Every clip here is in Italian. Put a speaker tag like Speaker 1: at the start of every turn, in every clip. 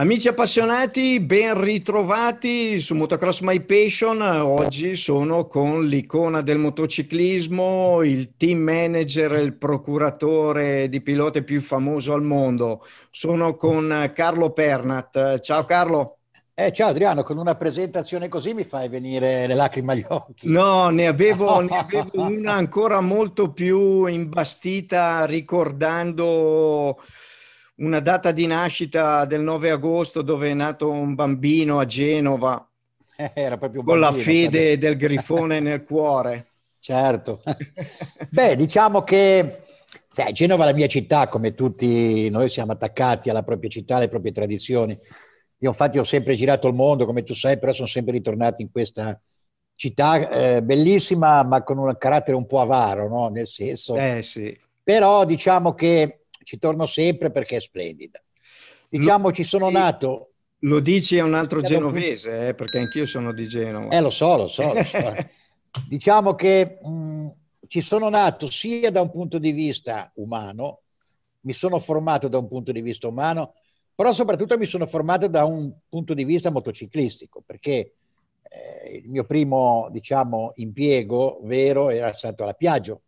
Speaker 1: Amici appassionati, ben ritrovati su Motocross My Passion. Oggi sono con l'icona del motociclismo, il team manager, il procuratore di pilote più famoso al mondo. Sono con Carlo Pernat. Ciao Carlo. Eh, ciao
Speaker 2: Adriano, con una presentazione così mi fai venire le lacrime agli occhi.
Speaker 1: No, ne avevo, ne avevo una ancora molto più imbastita ricordando una data di nascita del 9 agosto dove è nato un bambino a Genova era proprio con la fede certo. del grifone nel cuore.
Speaker 2: Certo. Beh, diciamo che sai, Genova è la mia città, come tutti noi siamo attaccati alla propria città, alle proprie tradizioni. Io infatti ho sempre girato il mondo, come tu sai, però sono sempre ritornato in questa città eh, bellissima, ma con un carattere un po' avaro, no? nel senso. Eh, sì. Però diciamo che ci torno sempre perché è splendida. Diciamo, lo, ci sono nato... Lo dici a un altro genovese,
Speaker 1: eh, perché anch'io sono di Genova. Eh, lo so, lo so. Lo so.
Speaker 2: diciamo che mh, mm, ci sono nato sia da un punto di vista umano, mi sono formato da un punto di vista umano, però soprattutto mi sono formato da un punto di vista motociclistico, perché eh, il mio primo, diciamo, impiego vero era stato alla Piaggio,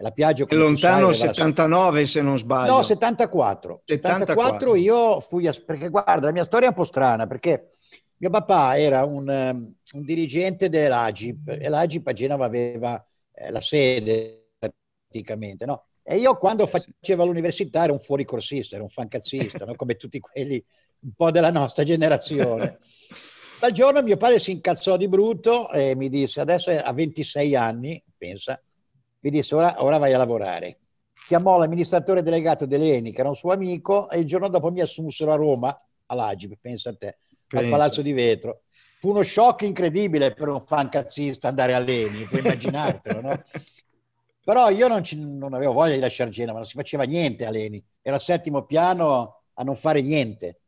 Speaker 2: la Piaggio... è Lontano sai,
Speaker 1: 79 se non
Speaker 2: sbaglio. No, 74. 74. 74 io fui a... perché guarda, la mia storia è un po' strana perché mio papà era un, ehm, un dirigente dell'Agip e l'Agip a Genova aveva eh, la sede praticamente, no? E io quando facevo l'università ero un fuoricorsista, ero un fancazzista, no? come tutti quelli un po' della nostra generazione. Dal giorno mio padre si incazzò di brutto e mi disse, adesso a 26 anni, pensa, gli disse ora, ora vai a lavorare. Chiamò l'amministratore delegato dell'ENI, che era un suo amico, e il giorno dopo mi assunsero a Roma, all'Agib, pensa a te, pensa. al Palazzo di Vetro. Fu uno shock incredibile per un fan cazzista andare all'ENI, puoi immaginartelo, no? Però io non, ci, non avevo voglia di lasciare Genova, non si faceva niente all'ENI. Era al settimo piano a non fare niente.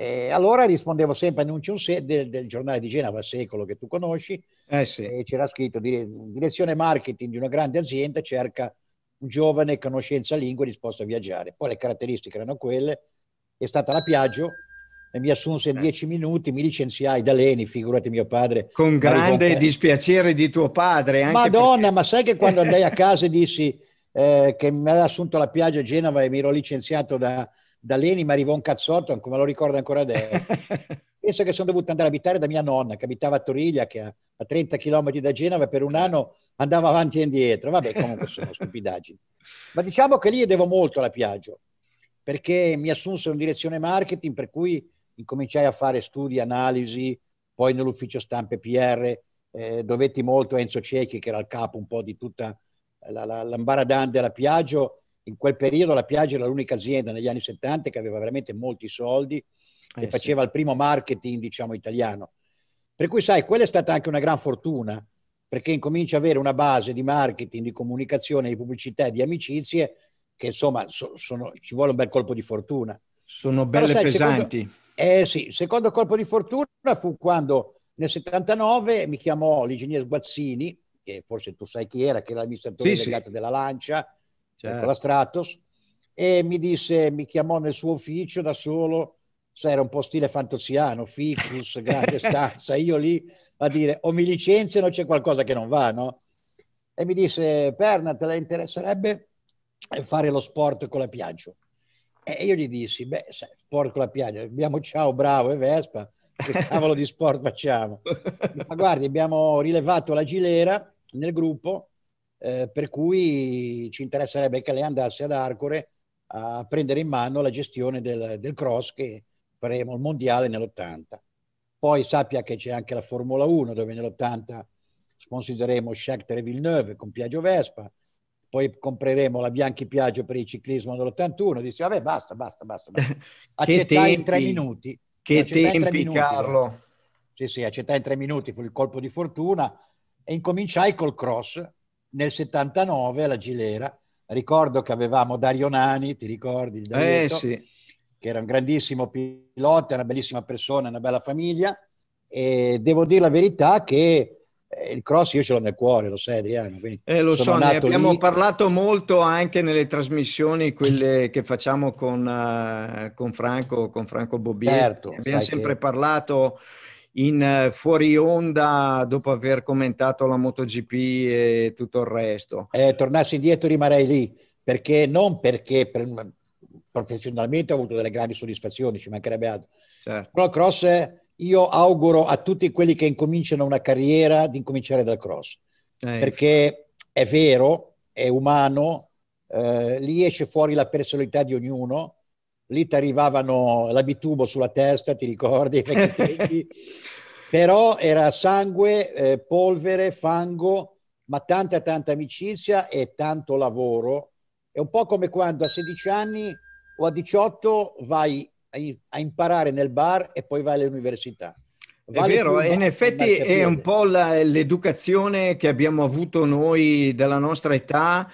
Speaker 2: E allora rispondevo sempre a Annuncio del, del giornale di Genova, secolo che tu conosci, eh sì. e c'era scritto dire, direzione marketing di una grande azienda cerca un giovane conoscenza lingue disposto a viaggiare. Poi le caratteristiche erano quelle, è stata la Piaggio e mi assunse in eh. dieci minuti, mi licenziai da Leni, figurati mio padre. Con grande
Speaker 1: dispiacere di tuo padre. Anche Madonna,
Speaker 2: perché... ma sai che quando andai a casa e dissi eh, che mi aveva assunto la Piaggio a Genova e mi ero licenziato da da Leni mi arrivò un cazzotto, come lo ricordo ancora adesso. Penso che sono dovuto andare a abitare da mia nonna, che abitava a Toriglia, che a 30 km da Genova, per un anno andava avanti e indietro. Vabbè, comunque sono stupidaggini. Ma diciamo che lì devo molto alla Piaggio, perché mi assunse in direzione marketing, per cui incominciai a fare studi, analisi, poi nell'ufficio stampe PR, eh, dovetti molto a Enzo Cecchi, che era il capo un po' di tutta la, la, l'ambaradante della Piaggio, in quel periodo la Piaggio era l'unica azienda negli anni 70 che aveva veramente molti soldi eh, e faceva sì. il primo marketing, diciamo, italiano. Per cui, sai, quella è stata anche una gran fortuna, perché incomincia ad avere una base di marketing, di comunicazione, di pubblicità e di amicizie che, insomma, so, sono, ci vuole un bel colpo di fortuna.
Speaker 1: Sono belle Però, sai, pesanti. Secondo,
Speaker 2: eh sì, il secondo colpo di fortuna fu quando nel 79 mi chiamò l'ingegnere Sguazzini, che forse tu sai chi era, che era l'amministratore sì, delegato sì. della Lancia, certo. la Stratos, e mi disse, mi chiamò nel suo ufficio da solo, sai, era un po' stile fantosiano, ficus, grande stanza, io lì a dire o mi licenziano c'è qualcosa che non va, no? E mi disse, Perna, te la interesserebbe fare lo sport con la Piaggio? E io gli dissi, beh, sai, sport con la Piaggio, abbiamo ciao, bravo e Vespa, che cavolo di sport facciamo? Ma guardi, abbiamo rilevato la gilera nel gruppo eh, per cui ci interesserebbe che lei andasse ad Arcore a prendere in mano la gestione del, del cross che faremo il mondiale nell'80. Poi sappia che c'è anche la Formula 1 dove nell'80 sponsorizzeremo Shakhtar e Villeneuve con Piaggio Vespa, poi compreremo la Bianchi Piaggio per il ciclismo dell'81. Disse, vabbè, basta, basta, basta. basta. Accettai in tre minuti. Che accettai tempi, minuti, Carlo. Eh. Sì, sì, accettai in tre minuti, fu il colpo di fortuna e incominciai col cross nel 79 alla Gilera. Ricordo che avevamo Dario Nani, ti ricordi? Il Darietto, eh, sì. Che era un grandissimo pilota, una bellissima persona, una bella famiglia. E devo dire la verità che eh, il cross io ce l'ho nel cuore, lo sai Adriano.
Speaker 1: Eh, lo so, ne abbiamo lì. parlato molto anche nelle trasmissioni, quelle che facciamo con, uh, con Franco, con Franco Bobbier. Certo, abbiamo sempre che... parlato in eh, fuori onda dopo aver commentato la MotoGP e tutto il resto? Eh, tornassi indietro rimarei lì, perché non perché per,
Speaker 2: professionalmente ho avuto delle grandi soddisfazioni, ci mancherebbe altro. Certo. Però cross io auguro a tutti quelli che incominciano una carriera di incominciare dal cross, eh, perché è vero, è umano, eh, lì esce fuori la personalità di ognuno lì ti arrivavano l'abitubo sulla testa, ti ricordi? Però era sangue, eh, polvere, fango, ma tanta tanta amicizia e tanto lavoro. È un po' come quando a 16 anni o a 18 vai a imparare nel bar e poi vai all'università. Vale è
Speaker 1: vero, eh, in effetti è un po' la, l'educazione che abbiamo avuto noi della nostra età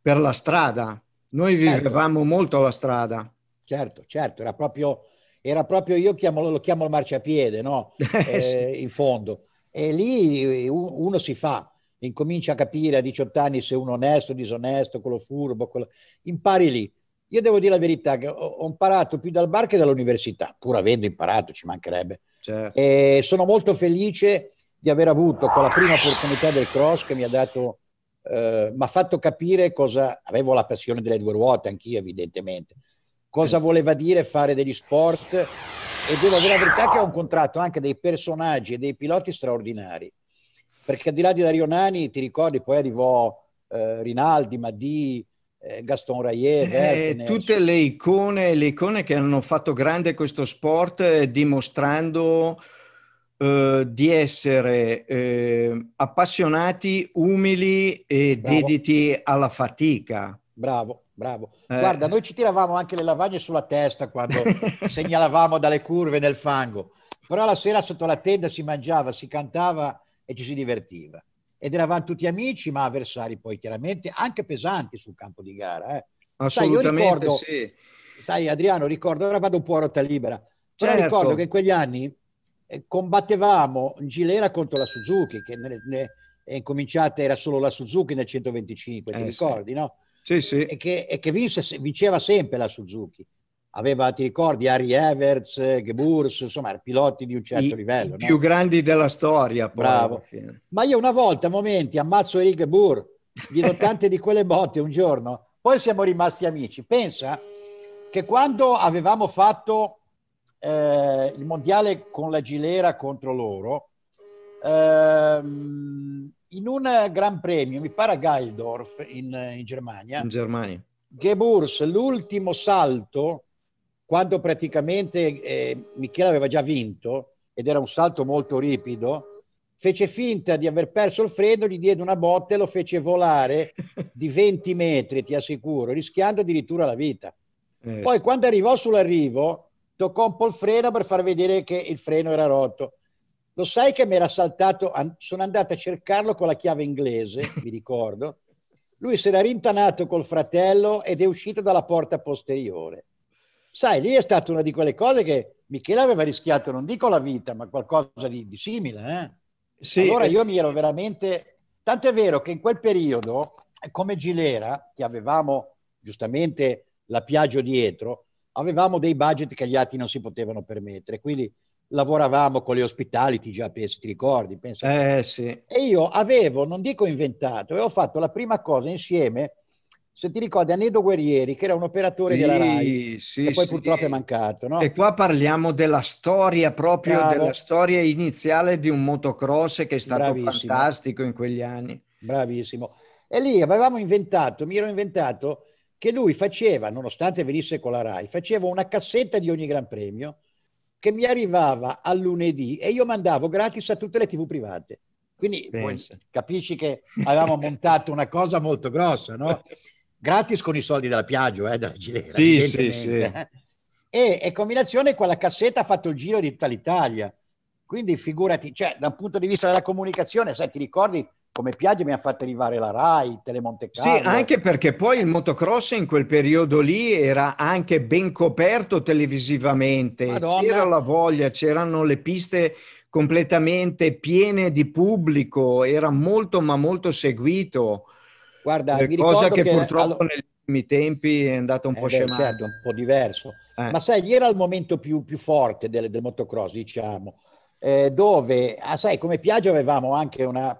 Speaker 1: per la strada. Noi certo. vivevamo certo. molto la strada
Speaker 2: certo, certo, era proprio, era proprio io chiamo, lo chiamo il marciapiede, no? Eh, eh, in fondo. E lì eh, uno si fa, incomincia a capire a 18 anni se uno è onesto, disonesto, quello furbo, quello... impari lì. Io devo dire la verità, che ho imparato più dal bar che dall'università, pur avendo imparato, ci mancherebbe. Certo. E sono molto felice di aver avuto quella prima opportunità del cross che mi ha dato, eh, mi ha fatto capire cosa, avevo la passione delle due ruote, anch'io evidentemente, cosa voleva dire fare degli sport e devo dire la verità che ho incontrato anche dei personaggi e dei piloti straordinari perché al di là di Dario Nani ti ricordi poi arrivò eh, Rinaldi, Madì, eh, Gaston Rayet, Vertine, eh, tutte le
Speaker 1: icone, le icone che hanno fatto grande questo sport eh, dimostrando eh, di essere appassionati, umili e Bravo. dediti alla fatica.
Speaker 2: Bravo, bravo. Eh. Guarda, noi ci tiravamo anche le lavagne sulla testa quando segnalavamo dalle curve nel fango, però la sera sotto la tenda si mangiava, si cantava e ci si divertiva. Ed eravamo tutti amici, ma avversari poi chiaramente, anche pesanti sul campo di gara. Eh. Assolutamente sai, ricordo, sì. Sai Adriano, ricordo, ora vado un po' a rotta libera, però certo. ricordo che in quegli anni eh, combattevamo in gilera contro la Suzuki, che ne, ne, è incominciata, era solo la Suzuki nel 125, eh, ti ricordi, sì. no? sì, sì. e che, e che vinse, vinceva sempre la Suzuki. Aveva, ti ricordi, Ari Everts, Geburs, insomma, piloti di un certo I, livello. I no? più
Speaker 1: grandi della storia. Poi, Bravo.
Speaker 2: Ma io una volta, a momenti, ammazzo Eric Gebur, gli do tante di quelle botte un giorno, poi siamo rimasti amici. Pensa che quando avevamo fatto eh, il mondiale con la Gilera contro loro, ehm, in un eh, gran premio, mi pare a Geildorf in, eh, in Germania. In Germania. Geburs, l'ultimo salto, quando praticamente eh, Michele aveva già vinto, ed era un salto molto ripido, fece finta di aver perso il freddo, gli diede una botta e lo fece volare di 20 metri, ti assicuro, rischiando addirittura la vita. Eh. Poi quando arrivò sull'arrivo, toccò un po' il freno per far vedere che il freno era rotto. Lo sai che mi era saltato, sono andata a cercarlo con la chiave inglese, mi ricordo. Lui si era rintanato col fratello ed è uscito dalla porta posteriore. Sai, lì è stata una di quelle cose che Michele aveva rischiato, non dico la vita, ma qualcosa di, di simile. Eh? Sì, allora eh. io mi ero veramente... Tanto è vero che in quel periodo, come Gilera, che avevamo giustamente la Piaggio dietro, avevamo dei budget che gli altri non si potevano permettere. Quindi lavoravamo con le ospitality già, penso, ti ricordi? Penso. Eh, sì. E io avevo, non dico inventato, avevo fatto la prima cosa insieme, se ti ricordi, a Nedo Guerrieri, che era un operatore sì, della RAI, sì, che poi sì. purtroppo è mancato. No? E
Speaker 1: qua parliamo della storia, proprio Bravo. della storia iniziale di un motocross che è stato Bravissimo. fantastico in quegli anni. Bravissimo.
Speaker 2: E lì avevamo inventato, mi ero inventato, che lui faceva, nonostante venisse con la RAI, faceva una cassetta di ogni Gran Premio che mi arrivava al lunedì e io mandavo gratis a tutte le tv private. Quindi Penso. capisci che avevamo montato una cosa molto grossa, no? Gratis con i soldi della Piaggio, eh, della Gilera, sì, sì, sì. Eh. E, e combinazione con la cassetta ha fatto il giro di tutta l'Italia. Quindi figurati, cioè, dal punto di vista della comunicazione, sai, ti ricordi come Piaggio mi ha fatto arrivare la RAI, Telemonte Carlo. Sì,
Speaker 1: anche perché poi il motocross in quel periodo lì era anche ben coperto televisivamente, Madonna. c'era la voglia, c'erano le piste completamente piene di pubblico, era molto ma molto seguito. Guarda, eh, cosa che, che purtroppo allo... negli ultimi tempi è andata un eh po' scemata. Certo, un po'
Speaker 2: diverso. Eh. Ma sai, era il momento più, più forte del, del motocross, diciamo eh, dove, ah, sai, come Piaggio avevamo anche una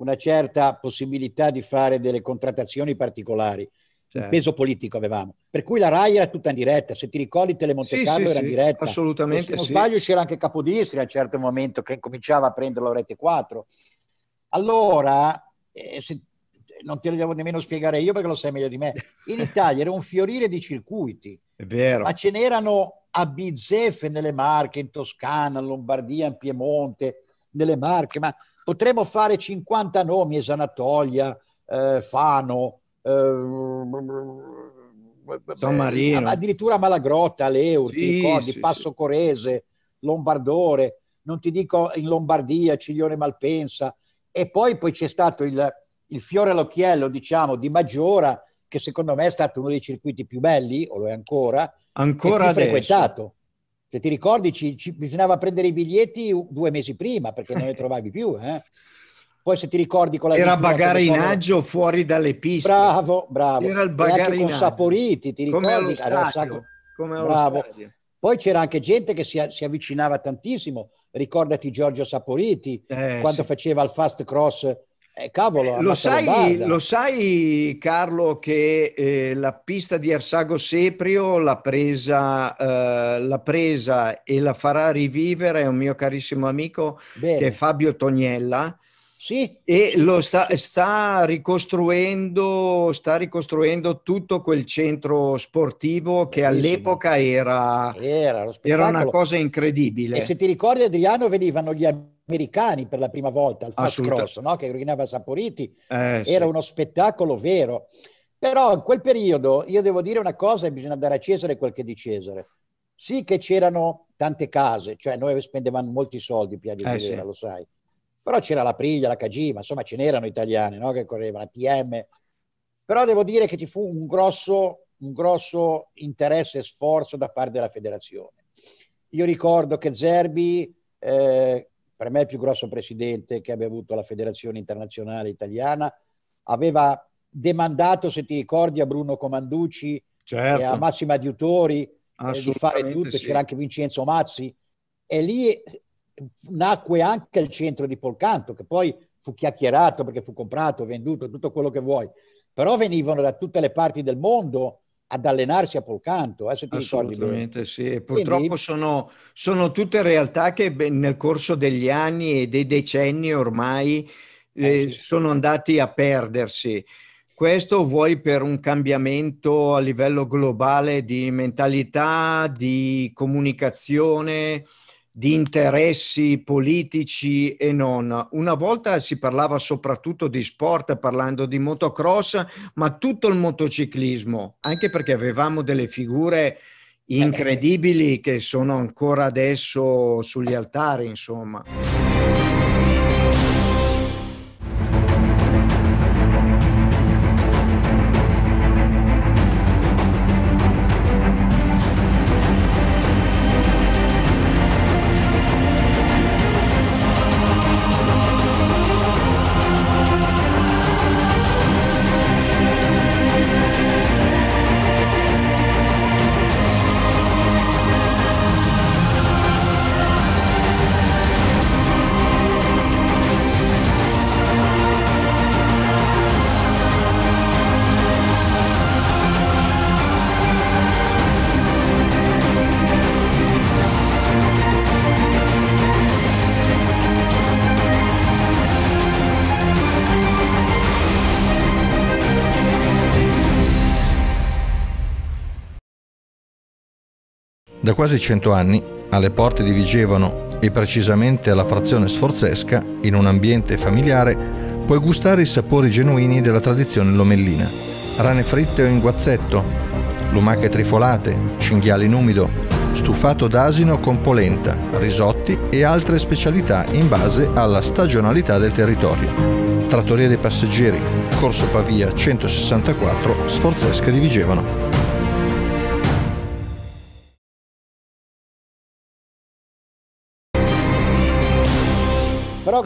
Speaker 2: una certa possibilità di fare delle contrattazioni particolari. Certo. peso politico avevamo. Per cui la RAI era tutta in diretta, se ti ricordi Tele Monte Carlo sì, era in diretta. Sì, assolutamente. Se non sbaglio c'era anche Capodistria a un certo momento che cominciava a prendere la rete 4. Allora, eh, se, non te lo devo nemmeno spiegare io perché lo sai meglio di me, in Italia era un fiorire di circuiti. È vero. Ma ce n'erano a bizzeffe nelle Marche, in Toscana, in Lombardia, in Piemonte, nelle Marche, ma Potremmo fare 50 nomi, Esanatolia, eh, Fano, eh, addirittura Malagrotta, Leur, sì, Cordi, sì, Passo sì. Corese, Lombardore, non ti dico in Lombardia, Ciglione Malpensa, e poi, poi c'è stato il, il fiore all'occhiello, diciamo, di Maggiora, che secondo me è stato uno dei circuiti più belli, o lo è ancora, ancora e più adesso. frequentato se ti ricordi, ci, ci, bisognava prendere i biglietti due mesi prima perché non li eh. trovavi più. Eh? Poi se ti ricordi con la Era bagarinaggio come... fuori dalle piste. Bravo, bravo. Era il bagarinaggio. con saporiti, ti ricordi? Come allo stadio. Sacco...
Speaker 1: Come allo bravo. Stadio.
Speaker 2: Poi c'era anche gente che si, si, avvicinava tantissimo. Ricordati Giorgio Saporiti eh, quando sì. faceva il fast cross eh, cavolo, eh, lo sai, lo
Speaker 1: sai, Carlo che eh, la pista di Arsago Seprio l'ha presa, eh, presa e la farà rivivere un mio carissimo amico Bene. che è Fabio Tognella sì. E lo sta, sta, ricostruendo, sta ricostruendo tutto quel centro sportivo che Bellissimo. all'epoca era, era, era, una cosa incredibile. E se ti ricordi Adriano
Speaker 2: venivano gli americani per la prima volta al Fast Cross, no? che rovinava Saporiti.
Speaker 1: Eh, era sì. uno
Speaker 2: spettacolo vero. Però in quel periodo io devo dire una cosa bisogna dare a Cesare quel che è di Cesare. Sì che c'erano tante case, cioè noi spendevamo molti soldi, Piaggio eh, sì. lo sai però c'era la Priglia, la KG, ma insomma ce n'erano italiane no? che correvano, la TM, però devo dire che ci fu un grosso, un grosso interesse e sforzo da parte della federazione. Io ricordo che Zerbi, eh, per me il più grosso presidente che abbia avuto la federazione internazionale italiana, aveva demandato, se ti ricordi, a Bruno Comanducci certo. e a Massima Diutori eh, di fare tutto, sì. c'era anche Vincenzo Mazzi, e lì nacque anche il centro di Polcanto, che poi fu chiacchierato perché fu comprato, venduto, tutto quello che vuoi. Però venivano da tutte le parti del mondo ad allenarsi a Polcanto.
Speaker 1: Eh, se ti Assolutamente sì, purtroppo Quindi... sono, sono, tutte realtà che nel corso degli anni e dei decenni ormai eh, eh, sì. sono andati a perdersi. Questo vuoi per un cambiamento a livello globale di mentalità, di comunicazione, di interessi politici e non. Una volta si parlava soprattutto di sport, parlando di motocross, ma tutto il motociclismo, anche perché avevamo delle figure incredibili che sono ancora adesso sugli altari, insomma.
Speaker 3: quasi cento anni, alle porte di Vigevano e precisamente alla frazione sforzesca, in un ambiente familiare, puoi gustare i sapori genuini della tradizione lomellina. Rane fritte o in guazzetto, lumache trifolate, cinghiale in umido, stufato d'asino con polenta, risotti e altre specialità in base alla stagionalità del territorio. Trattoria dei passeggeri, Corso Pavia 164, Sforzesca di Vigevano.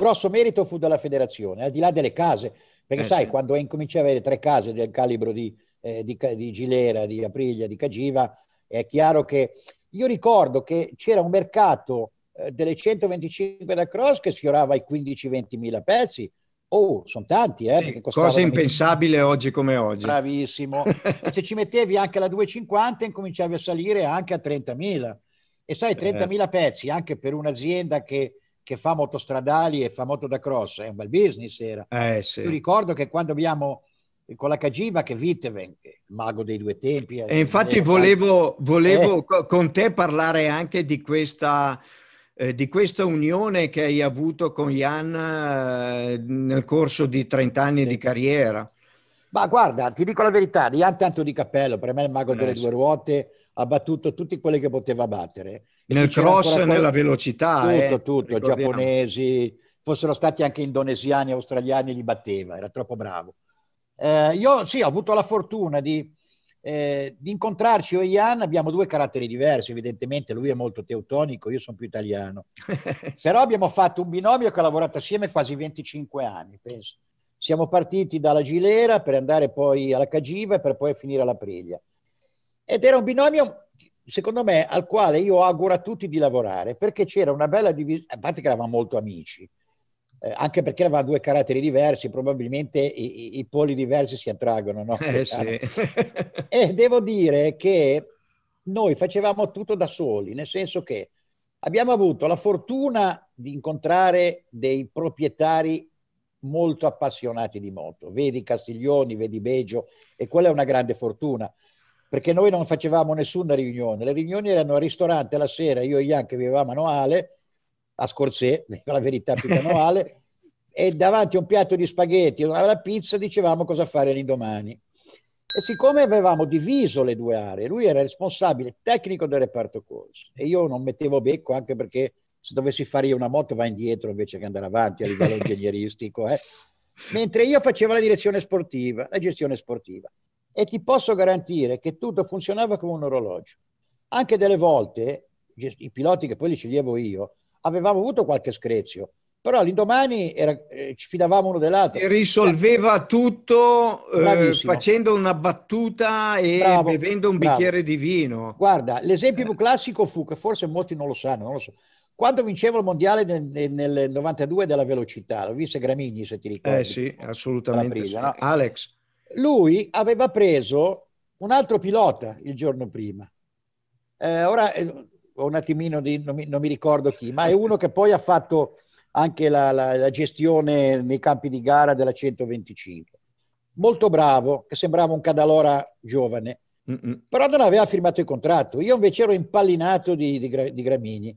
Speaker 2: grosso merito fu della federazione, al di là delle case, perché eh, sai, sì. quando incominci a avere tre case del calibro di, eh, di, di Gilera, di Aprilia, di Cagiva, è chiaro che io ricordo che c'era un mercato eh, delle 125 da cross che sfiorava i 15-20 mila pezzi. Oh, sono tanti, eh, cosa impensabile
Speaker 1: mille... oggi come oggi.
Speaker 2: Bravissimo. e se ci mettevi anche la 250 incominciavi a salire anche a 30.000. E sai, 30.000 eh. pezzi anche per un'azienda che che fa motostradali e fa moto da cross, è un bel business era.
Speaker 1: Eh, sì. Io
Speaker 2: ricordo che quando abbiamo con la Cagiva che Viteven, il mago dei due tempi. E infatti eh, volevo,
Speaker 1: volevo eh. con te parlare anche di questa, eh, di questa unione che hai avuto con Jan eh, nel corso di 30 anni sì. di carriera.
Speaker 2: Ma guarda, ti dico la verità, Jan tanto di cappello, per me il mago eh, delle due ruote ha battuto tutti quelli che poteva battere nel cross e nella velocità. Tutto, eh, tutto, giapponesi, fossero stati anche indonesiani, australiani, li batteva, era troppo bravo. Eh, io sì, ho avuto la fortuna di, eh, di incontrarci io e Ian, abbiamo due caratteri diversi, evidentemente lui è molto teutonico, io sono più italiano, però abbiamo fatto un binomio che ha lavorato assieme quasi 25 anni, penso. Siamo partiti dalla Gilera per andare poi alla Cagiva e per poi finire alla Priglia. Ed era un binomio secondo me, al quale io auguro a tutti di lavorare, perché c'era una bella divisione, a parte che eravamo molto amici, eh, anche perché avevamo due caratteri diversi, probabilmente i, i, i poli diversi si attraggono. No? Eh, sì. e devo dire che noi facevamo tutto da soli, nel senso che abbiamo avuto la fortuna di incontrare dei proprietari molto appassionati di moto. Vedi Castiglioni, vedi Beggio, e quella è una grande fortuna perché noi non facevamo nessuna riunione, le riunioni erano al ristorante la sera, io e Ian che vivevamo a Noale, a Scorsè, la verità più che a Noale, e davanti a un piatto di spaghetti e alla pizza dicevamo cosa fare l'indomani. E siccome avevamo diviso le due aree, lui era responsabile tecnico del reparto corso e io non mettevo becco anche perché se dovessi fare io una moto va indietro invece che andare avanti a livello ingegneristico. Eh. Mentre io facevo la direzione sportiva, la gestione sportiva e ti posso garantire che tutto funzionava come un orologio. Anche delle volte, i piloti che poi li sceglievo io, avevamo avuto qualche screzio, però l'indomani era, eh, ci fidavamo uno dell'altro. E risolveva
Speaker 1: tutto eh, facendo una battuta e bravo, bevendo un bravo. bicchiere di vino.
Speaker 2: Guarda, l'esempio eh. più classico fu, che forse molti non lo sanno, non lo so, quando vincevo il mondiale nel, nel 92 della velocità, lo vinse Gramigni se ti ricordi. Eh sì,
Speaker 1: assolutamente. Presa, sì. No?
Speaker 2: Alex lui aveva preso un altro pilota il giorno prima. Eh, ora ho eh, un attimino di, non mi, non mi, ricordo chi, ma è uno che poi ha fatto anche la, la, la gestione nei campi di gara della 125. Molto bravo, che sembrava un Cadalora giovane, Mm-mm. però non aveva firmato il contratto. Io invece ero impallinato di, di, di Gramini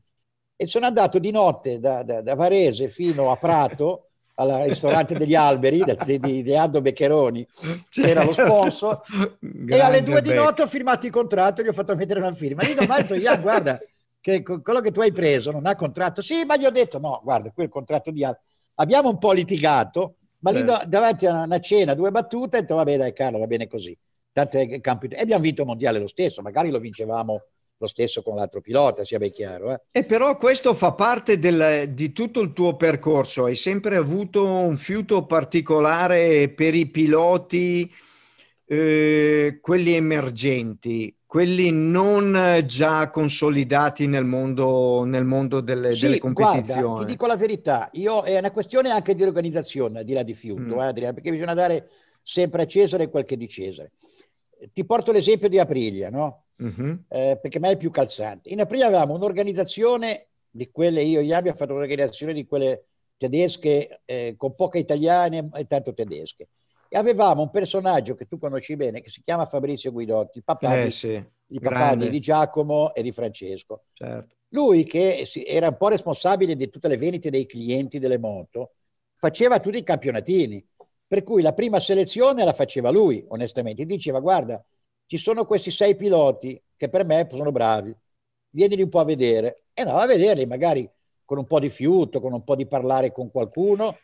Speaker 2: e sono andato di notte da, da, da Varese fino a Prato al ristorante degli alberi di, di, di Aldo Beccheroni, c'era lo certo. sponsor, e alle due di notte ho firmato il contratto gli ho fatto mettere una firma. Io ho detto, Ian, ah, guarda, che quello che tu hai preso non ha contratto. Sì, ma gli ho detto, no, guarda, quel contratto di Aldo. Abbiamo un po' litigato, ma lì certo. davanti a una cena, due battute, ho detto, va bene, dai Carlo, va bene così. Tanto è campi... E abbiamo vinto il mondiale lo stesso, magari lo vincevamo lo stesso con l'altro pilota, sia ben chiaro. Eh.
Speaker 1: E però questo fa parte del, di tutto il tuo percorso, hai sempre avuto un fiuto particolare per i piloti, eh, quelli emergenti, quelli non già consolidati nel mondo, nel mondo delle, sì, delle, competizioni. Guarda, ti dico
Speaker 2: la verità, io, è una questione anche di organizzazione, di là di fiuto, mm. Eh, Adrian, perché bisogna dare sempre a Cesare quel che è di Cesare. Ti porto l'esempio di Aprilia, no? uh-huh. eh, perché mai più calzante. In aprile avevamo un'organizzazione di quelle, io e gli abbiamo fatto un'organizzazione di quelle tedesche eh, con poche italiane e tanto tedesche. E avevamo un personaggio che tu conosci bene, che si chiama Fabrizio Guidotti, il papà, eh, di, sì.
Speaker 1: il papà di,
Speaker 2: Giacomo e di Francesco. Certo. Lui che era un po' responsabile di tutte le vendite dei clienti delle moto, faceva tutti i campionatini, per cui la prima selezione la faceva lui, onestamente. Diceva, guarda, ci sono questi sei piloti che per me sono bravi, vienili un po' a vedere. E eh no, a vederli magari con un po' di fiuto, con un po' di parlare con qualcuno,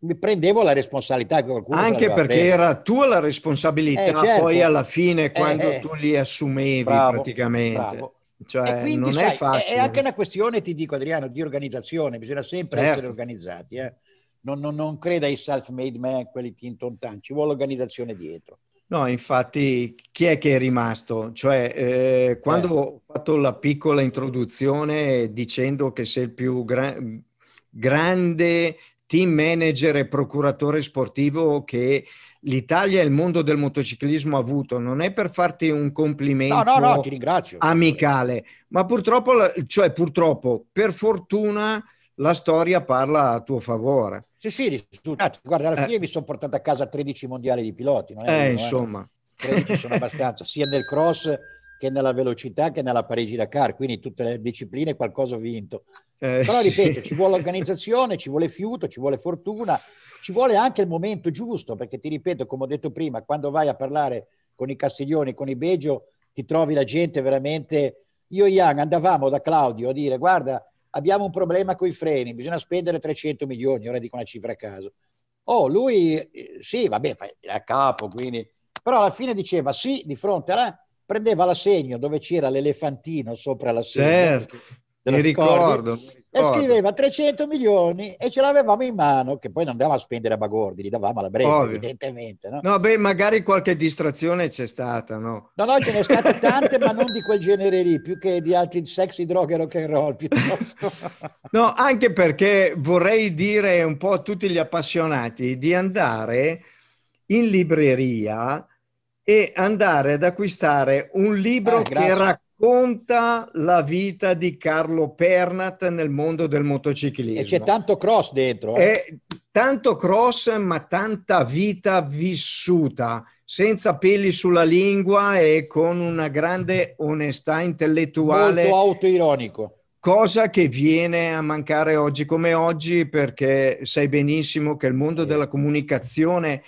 Speaker 2: mi prendevo la responsabilità che qualcuno Anche perché presa.
Speaker 1: era tua la responsabilità, eh, certo. poi alla fine eh, quando eh, tu li assumevi bravo, praticamente. Bravo. Cioè, quindi, non sai, è facile. È anche
Speaker 2: una questione, ti dico Adriano, di organizzazione, bisogna sempre certo. essere organizzati. Eh. Non, non, non creda ai self-made man, quelli tintontan, ci vuole organizzazione dietro.
Speaker 1: No, infatti, chi è che è rimasto? Cioè, eh, quando eh. ho fatto la piccola introduzione dicendo che sei il più gra- grande team manager e procuratore sportivo che l'Italia e il mondo del motociclismo ha avuto, non è per farti un complimento no, no, no, amicale, ma purtroppo, cioè purtroppo, per fortuna la storia parla a tuo favore. Sì, sì, risultati. Guarda, alla eh. fine eh. mi sono portato a casa 13 mondiali
Speaker 2: di piloti. Non eh, uno, eh. insomma. Eh. sono abbastanza, sia nel cross che nella velocità che nella Parigi-Dakar, quindi tutte le discipline qualcosa ho vinto. Eh, Però ripeto, sì. ci vuole organizzazione, ci vuole fiuto, ci vuole fortuna, ci vuole anche il momento giusto, perché ti ripeto, come ho detto prima, quando vai a parlare con i Castiglioni, con i Beggio, ti trovi la gente veramente... Io e Ian andavamo da Claudio a dire, guarda, abbiamo un problema con i freni, bisogna spendere 300 milioni, ora dico una cifra a caso. Oh, lui, eh, sì, vabbè, fa a capo, quindi... Però alla fine diceva sì, di fronte alla... prendeva l'assegno dove c'era l'elefantino sopra l'assegno. Certo,
Speaker 1: mi ricordo e scriveva
Speaker 2: 300 milioni e ce l'avevamo in mano, che poi non andavamo a spendere a bagordi, li davamo alla Brema, Ovvio. evidentemente. No? no?
Speaker 1: beh, magari qualche distrazione c'è stata, no?
Speaker 2: No, no, ce ne sono state tante, ma non di quel genere lì, più che di altri sexy, droghe, rock and roll, piuttosto.
Speaker 1: no, anche perché vorrei dire un po' a tutti gli appassionati di andare in libreria e andare ad acquistare un libro ah, che racconta Conta la vita di Carlo Pernat nel mondo del motociclismo. E c'è tanto cross dentro. Eh? È tanto cross, ma tanta vita vissuta, senza peli sulla lingua e con una grande onestà intellettuale. Molto
Speaker 2: autoironico
Speaker 1: cosa che viene a mancare oggi come oggi perché sai benissimo che il mondo della comunicazione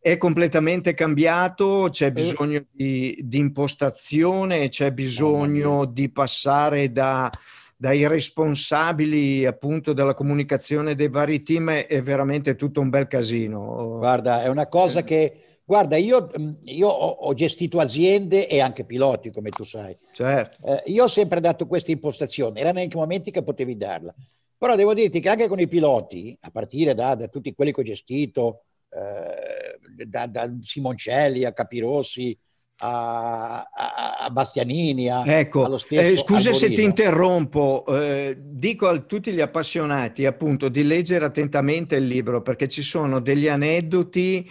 Speaker 1: è completamente cambiato, c'è bisogno di, di impostazione, c'è bisogno di passare da, dai responsabili appunto della comunicazione dei vari team, è veramente tutto un bel casino. Guarda, è una cosa eh. che...
Speaker 2: Guarda, io, io ho, gestito aziende e anche piloti, come tu sai. Certo. Eh, io ho sempre dato questa impostazione, erano anche momenti che potevi darla. Però devo dirti che anche con i piloti, a partire da, da tutti quelli che ho gestito, eh, da, da, Simoncelli a Capirossi a, a, Bastianini. A, ecco, eh, scusa se ti
Speaker 1: interrompo, eh, dico a tutti gli appassionati appunto di leggere attentamente il libro perché ci sono degli aneddoti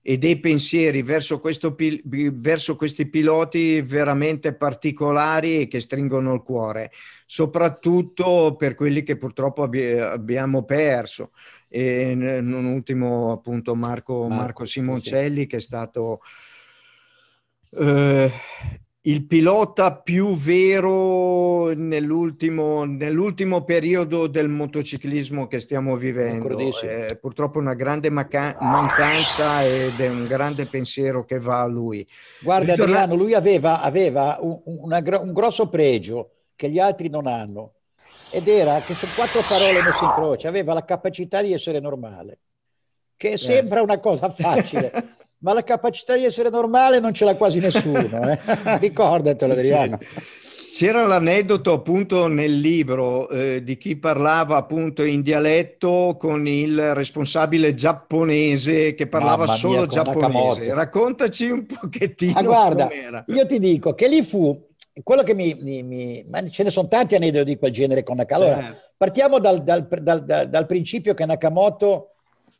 Speaker 1: e dei pensieri verso, questo, verso, questi piloti veramente particolari e che stringono il cuore, soprattutto per quelli che purtroppo abbiamo perso e non ultimo appunto Marco, Marco, Marco Simoncelli sì. che è stato eh, il pilota più vero nell'ultimo, nell'ultimo, periodo del motociclismo che stiamo vivendo. È purtroppo una grande maca- mancanza ed è un grande pensiero che va a lui. Guarda Ritorn- Adriano,
Speaker 2: lui aveva, aveva un, una, un grosso pregio che gli altri non hanno ed era che su quattro parole non si incrocia, aveva la capacità di essere normale, che eh. sembra una cosa facile, ma la capacità di essere normale non ce l'ha quasi nessuno, eh? ricordatelo Adriano.
Speaker 1: C'era l'aneddoto appunto nel libro eh, di chi parlava appunto in dialetto con il responsabile giapponese che parlava mia, solo giapponese. Raccontaci un pochettino. Ma guarda, com'era. io
Speaker 2: ti dico che lì fu quello che mi, mi, mi, Ma ce ne sono tanti aneddoti di quel genere con Nakamoto. Allora, certo. partiamo dal, dal, dal, dal, principio che Nakamoto,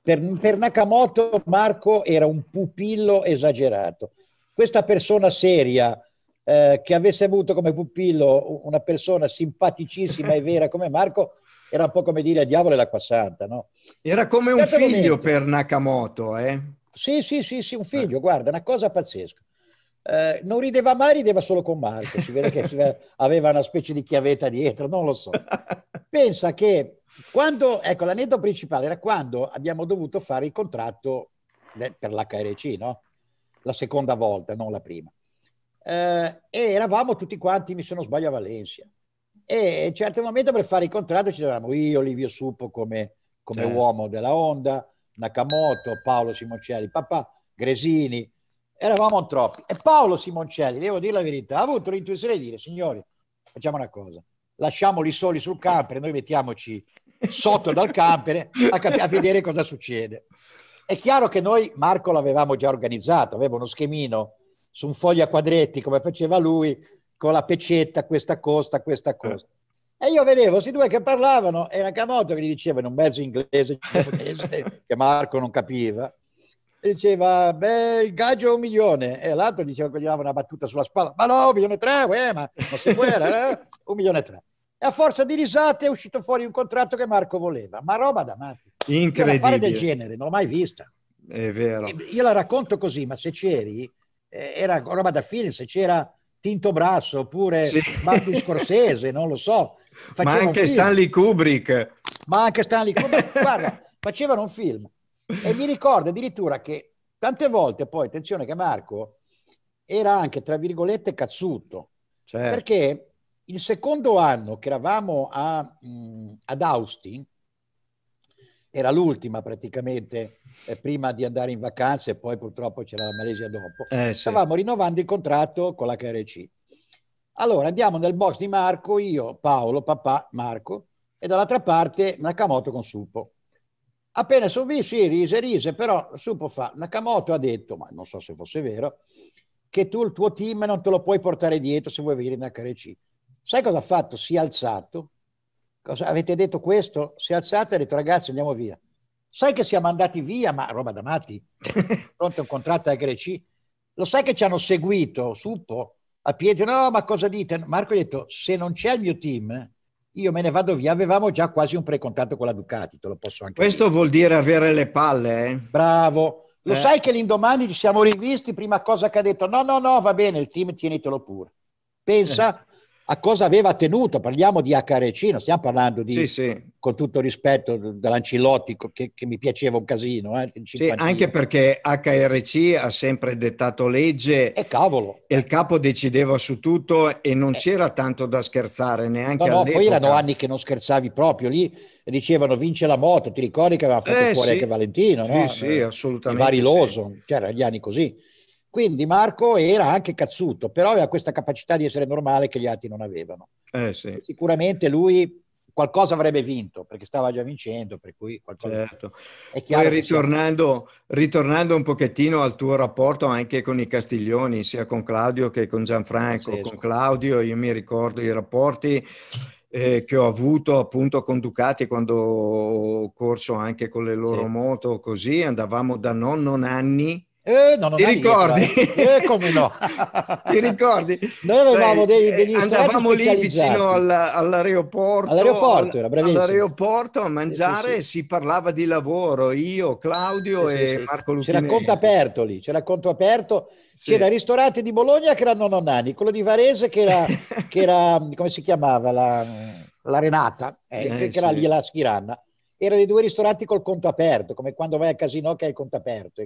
Speaker 2: per, per Nakamoto Marco era un pupillo esagerato. Questa persona seria, eh, che avesse avuto come pupillo una persona simpaticissima e vera come Marco era un po' come dire a diavolo l'acqua santa, no?
Speaker 1: Era come un certo figlio momento. per Nakamoto, eh?
Speaker 2: Sì, sì, sì, sì, un figlio, eh. guarda, una cosa pazzesca. Eh, non rideva mai, rideva solo con Marco, si vede che aveva una specie di chiavetta dietro, non lo so. Pensa che quando, ecco, l'aneddoto principale era quando abbiamo dovuto fare il contratto per l'HRC, no? La seconda volta, non la prima. Eh, e eravamo tutti quanti, mi sono sbagliato, a Valencia. E a un certo momento per fare il contratto ci eravamo io, Livio Suppo come, come eh. uomo della Honda, Nakamoto, Paolo Simoncelli, papà, Gresini, eravamo troppi. E Paolo Simoncelli, devo dire la verità, ha avuto l'intuizione di dire, signori, facciamo una cosa, lasciamoli soli sul campere, noi mettiamoci sotto dal campere a, cap- a vedere cosa succede. È chiaro che noi, Marco, l'avevamo già organizzato, aveva uno schemino su un foglio a quadretti come faceva lui, con la pecetta, questa costa, questa costa. E io vedevo questi due che parlavano e Nakamoto che gli diceva in un mezzo inglese che Marco non capiva diceva beh il gaggio è un milione e l'altro diceva che gli dava una battuta sulla spalla ma no un milione e tre uè, ma non si guerra eh? un milione e tre e a forza di risate è uscito fuori un contratto che Marco voleva ma roba da matti
Speaker 1: incredibile fare del genere non
Speaker 2: l'ho mai vista è vero io la racconto così ma se c'eri eh, era roba da film se c'era Tinto Brasso oppure sì. Martin Scorsese non lo so ma anche Stanley
Speaker 1: Kubrick
Speaker 2: ma anche Stanley Kubrick guarda facevano un film e mi ricordo addirittura che tante volte poi, attenzione che Marco era anche, tra virgolette, cazzuto. Certo. Perché il secondo anno che eravamo a, mh, mm, ad Austin, era l'ultima praticamente eh, prima di andare in vacanza e poi purtroppo c'era la Malesia dopo. Eh, sì. Stavamo rinnovando il contratto con la KRC. Allora andiamo nel box di Marco, io, Paolo, papà, Marco e dall'altra parte Nakamoto con Supo Appena subì, sì, rise, rise, però su può fare. Nakamoto ha detto, ma non so se fosse vero, che tu il tuo team non te lo puoi portare dietro se vuoi venire in HRC. Sai cosa ha fatto? Si è alzato. Cosa, avete detto questo? Si è alzato e ha detto ragazzi andiamo via. Sai che siamo andati via, ma roba da matti, pronto un contratto a HRC. Lo sai che ci hanno seguito, suppo, a piedi, no, ma cosa dite? Marco ha detto, se non c'è il mio team, io me ne vado via, avevamo già quasi un precontatto con la Ducati, te lo posso anche Questo dire.
Speaker 1: vuol dire avere le palle, eh? Bravo. Lo eh. sai che l'indomani ci
Speaker 2: siamo rivisti, prima cosa che ha detto, no, no, no, va bene, il team tienitelo pure. Pensa, eh a cosa aveva tenuto, parliamo di HRC, non stiamo parlando di, sì, sì. con tutto rispetto, dell'Ancillotti che, che, mi piaceva un casino. Eh, sì, anche
Speaker 1: perché HRC ha sempre dettato legge e, cavolo. e il capo decideva su tutto e non eh. c'era tanto da scherzare neanche no, no, all'epoca. Poi erano anni che non scherzavi proprio, lì dicevano vince
Speaker 2: la moto, ti ricordi che aveva fatto eh, fuori anche Valentino? Sì, no? sì, eh, assolutamente. Il variloso, c'erano cioè, gli anni così. Quindi Marco era anche cazzuto, però aveva questa capacità di essere normale che gli altri non avevano. Eh sì. Sicuramente lui qualcosa avrebbe vinto perché stava già vincendo, per cui qualcosa... Certo. Poi ritornando,
Speaker 1: ritornando, un pochettino al tuo rapporto anche con i Castiglioni, sia con Claudio che con Gianfranco. Francesco. Con Claudio io mi ricordo i rapporti eh, che ho avuto appunto con Ducati quando ho corso anche con le loro sì. moto, così andavamo da nonno anni eh,
Speaker 2: non Ti ricordi?
Speaker 1: Eh, come no? Ti ricordi? Noi avevamo dei, eh, degli Andavamo lì vicino all, all'aeroporto.
Speaker 2: All'aeroporto, era bravissimo.
Speaker 1: All'aeroporto a mangiare eh, sì, sì. si parlava di lavoro, io, Claudio eh, sì, e Marco Lucchini. C'era conto
Speaker 2: aperto lì, c'era conto aperto. C'era il ristorante di Bologna che era Nonanani, quello di Varese che era, che era come si chiamava, la, la Renata, eh, eh, che era lì la Schiranna era dei due ristoranti col conto aperto, come quando vai al casino che hai il conto aperto.